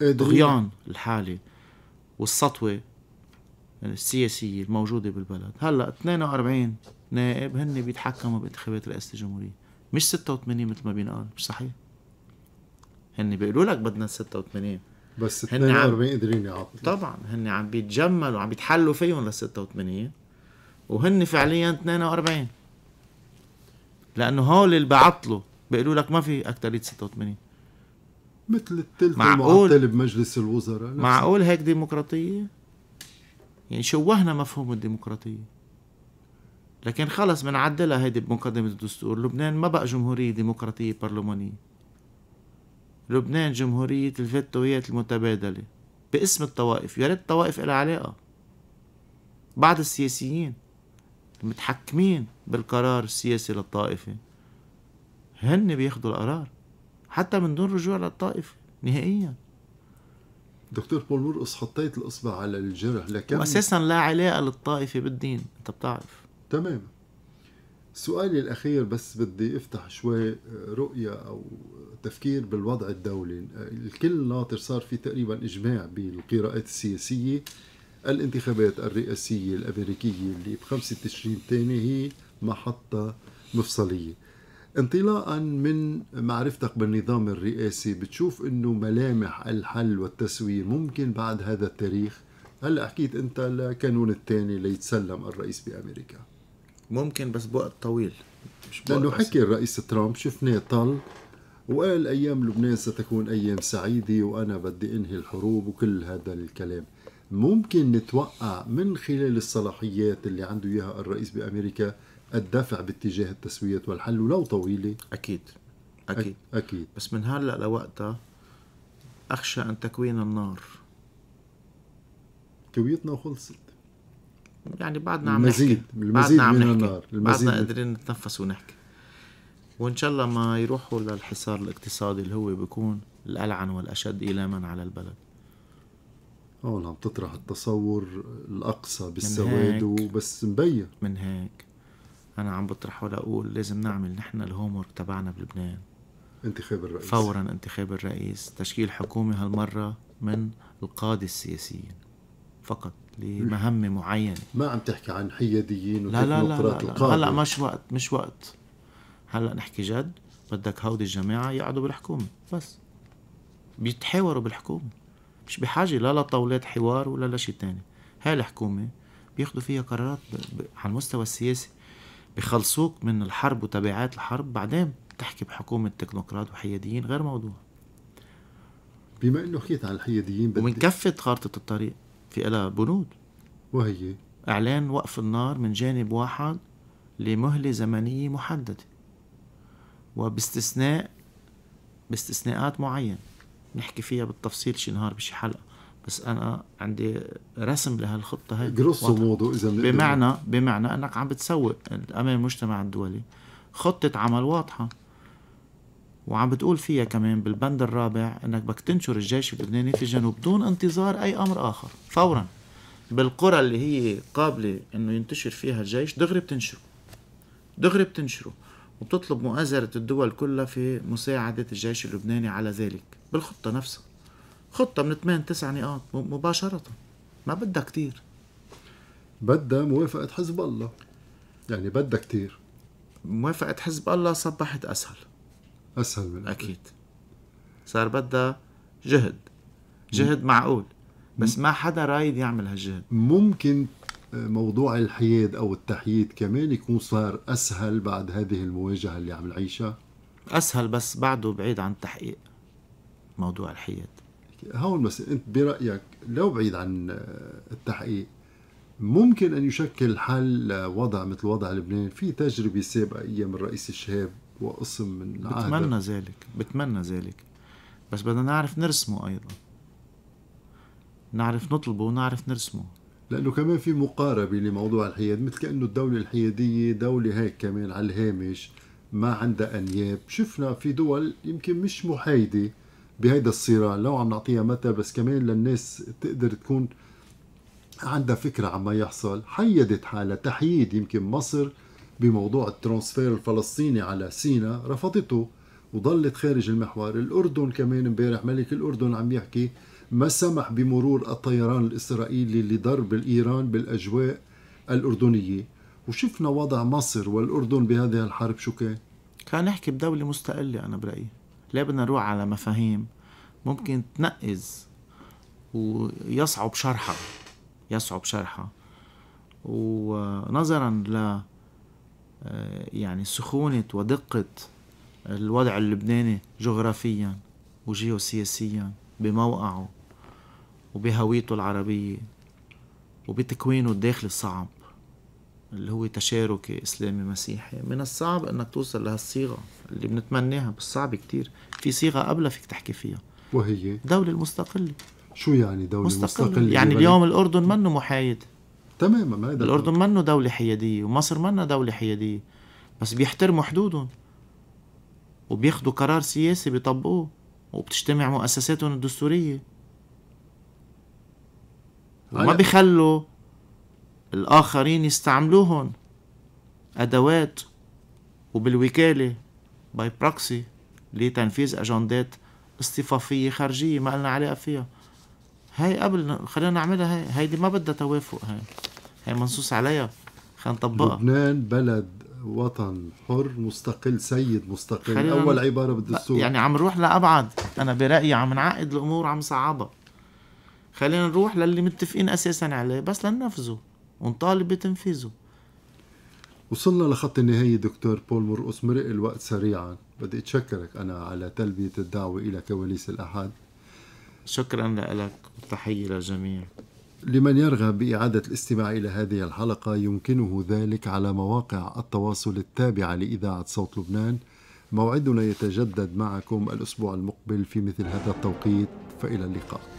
والطغيان الحالي والسطوة السياسية الموجودة بالبلد هلا 42 نائب هن بيتحكموا بانتخابات رئاسة الجمهورية مش 86 مثل ما بينقال مش صحيح هن بيقولوا لك بدنا 86 بس 42 قادرين يعطوا طبعا هن عم بيتجملوا عم بيتحلوا فيهم لل 86 وهن فعليا 42 لانه هول اللي بعطلوا بيقولوا لك ما في اكثريه 86 مثل الثلث المعطل بمجلس الوزراء نفسه. معقول هيك ديمقراطيه؟ يعني شوهنا مفهوم الديمقراطيه لكن خلص بنعدلها هيدي بمقدمة الدستور لبنان ما بقى جمهورية ديمقراطية برلمانية لبنان جمهورية الفتويات المتبادلة باسم الطوائف يا ريت الطوائف لها علاقة بعض السياسيين متحكمين بالقرار السياسي للطائفة هن بياخدوا القرار حتى من دون رجوع للطائفة نهائيا دكتور بول مرقص حطيت الإصبع على الجرح لكن أساسا لا علاقة للطائفة بالدين أنت بتعرف تمام سؤالي الأخير بس بدي أفتح شوي آه، رؤية أو تفكير بالوضع الدولي آه، الكل ناطر صار في تقريبا إجماع بالقراءات السياسية الانتخابات الرئاسية الأمريكية اللي بخمسة تشرين تاني هي محطة مفصلية انطلاقا من معرفتك بالنظام الرئاسي بتشوف انه ملامح الحل والتسوية ممكن بعد هذا التاريخ هلا حكيت انت لكانون الثاني ليتسلم الرئيس بامريكا ممكن بس بوقت طويل مش بوقت لانه حكي الرئيس ترامب شفناه طل وقال ايام لبنان ستكون ايام سعيده وانا بدي انهي الحروب وكل هذا الكلام ممكن نتوقع من خلال الصلاحيات اللي عنده اياها الرئيس بامريكا الدفع باتجاه التسوية والحل ولو طويله اكيد اكيد اكيد بس من هلا لوقتها اخشى ان تكوين النار كويتنا وخلصت يعني بعدنا عم المزيد نحكي المزيد بعدنا من عم نحكي. النار المزيد بعدنا قادرين نتنفس ونحكي وان شاء الله ما يروحوا للحصار الاقتصادي اللي هو بيكون الالعن والاشد ايلاما على البلد هون عم تطرح التصور الاقصى بالسواد وبس مبين من هيك انا عم بطرحه لاقول لازم نعمل نحن الهوم ورك تبعنا بلبنان انتخاب الرئيس فورا انتخاب الرئيس تشكيل حكومه هالمره من القاده السياسيين فقط لمهمه معينه ما عم تحكي عن حياديين لا لا لا, لا, لا. هلا مش وقت مش وقت هلا نحكي جد بدك هودي الجماعه يقعدوا بالحكومه بس بيتحاوروا بالحكومه مش بحاجه لا لطاولات حوار ولا لشيء تاني هاي الحكومه بياخذوا فيها قرارات ب... ب... على المستوى السياسي بخلصوك من الحرب وتبعات الحرب بعدين تحكي بحكومه تكنوقراط وحياديين غير موضوع بما انه حكيت عن الحياديين بدي ومن كفه خارطه الطريق في لها بنود وهي اعلان وقف النار من جانب واحد لمهله زمنيه محدده وباستثناء باستثناءات معينه نحكي فيها بالتفصيل شي نهار بشي حلقه بس انا عندي رسم لهالخطه هاي جروس مودو اذا بمعنى بمعنى انك عم بتسوق امام المجتمع الدولي خطه عمل واضحه وعم بتقول فيها كمان بالبند الرابع انك بدك تنشر الجيش اللبناني في الجنوب دون انتظار اي امر اخر فورا بالقرى اللي هي قابله انه ينتشر فيها الجيش دغري بتنشره دغري بتنشره وبتطلب مؤازرة الدول كلها في مساعدة الجيش اللبناني على ذلك بالخطة نفسها خطة من 8 9 نقاط مباشرة ما بدها كتير بدها موافقة حزب الله يعني بدها كتير موافقة حزب الله صبحت أسهل أسهل من أكيد صار بدها جهد جهد معقول بس ما حدا رايد يعمل هالجهد ممكن موضوع الحياد او التحييد كمان يكون صار اسهل بعد هذه المواجهه اللي عم نعيشها اسهل بس بعده بعيد عن التحقيق موضوع الحياد هون بس انت برايك لو بعيد عن التحقيق ممكن ان يشكل حل وضع مثل وضع لبنان في تجربه سابقه ايام الرئيس الشهاب وقسم من عهده. بتمنى ذلك بتمنى ذلك بس بدنا نعرف نرسمه ايضا نعرف نطلبه ونعرف نرسمه لانه كمان في مقاربه لموضوع الحياد مثل كانه الدوله الحياديه دوله هيك كمان على الهامش ما عندها انياب شفنا في دول يمكن مش محايده بهيدا الصراع لو عم نعطيها مثل بس كمان للناس تقدر تكون عندها فكرة عما يحصل حيدت حالها تحييد يمكن مصر بموضوع الترانسفير الفلسطيني على سينا رفضته وظلت خارج المحور الأردن كمان امبارح ملك الأردن عم يحكي ما سمح بمرور الطيران الإسرائيلي لضرب الإيران بالأجواء الأردنية وشفنا وضع مصر والأردن بهذه الحرب شو كان كان نحكي بدولة مستقلة أنا برأيي ليه بدنا نروح على مفاهيم ممكن تنقز ويصعب شرحها يصعب شرحها ونظرا ل آه، يعني سخونة ودقة الوضع اللبناني جغرافيا وجيوسياسيا بموقعه وبهويته العربية وبتكوينه الداخلي الصعب اللي هو تشاركي إسلامي مسيحي من الصعب أنك توصل لهالصيغة اللي بنتمناها بس صعب كتير في صيغة قبلها فيك تحكي فيها وهي دولة المستقلة شو يعني دولة مستقلة, مستقلة يعني, يعني اليوم الأردن منه محايد تماما هذا الأردن منه دولة حيادية ومصر منها دولة حيادية بس بيحترموا حدودهم وبياخدوا قرار سياسي بيطبقوه وبتجتمع مؤسساتهم الدستورية وما بيخلوا الآخرين يستعملوهم أدوات وبالوكالة باي بروكسي لتنفيذ أجندات اصطفافية خارجية ما لنا علاقة فيها هاي قبل خلينا نعملها هاي هيدي ما بدها توافق هاي هاي منصوص عليها خلينا نطبقها لبنان بلد وطن حر مستقل سيد مستقل اول عباره بالدستور يعني عم نروح لابعد انا برايي عم نعقد الامور عم صعبها خلينا نروح للي متفقين اساسا عليه بس لننفذه ونطالب بتنفيذه وصلنا لخط النهاية دكتور بول مرقص مرق الوقت سريعا بدي أتشكرك أنا على تلبية الدعوة إلى كواليس الأحد شكرا لك وتحية للجميع لمن يرغب بإعادة الاستماع إلى هذه الحلقة يمكنه ذلك على مواقع التواصل التابعة لإذاعة صوت لبنان موعدنا يتجدد معكم الأسبوع المقبل في مثل هذا التوقيت فإلى اللقاء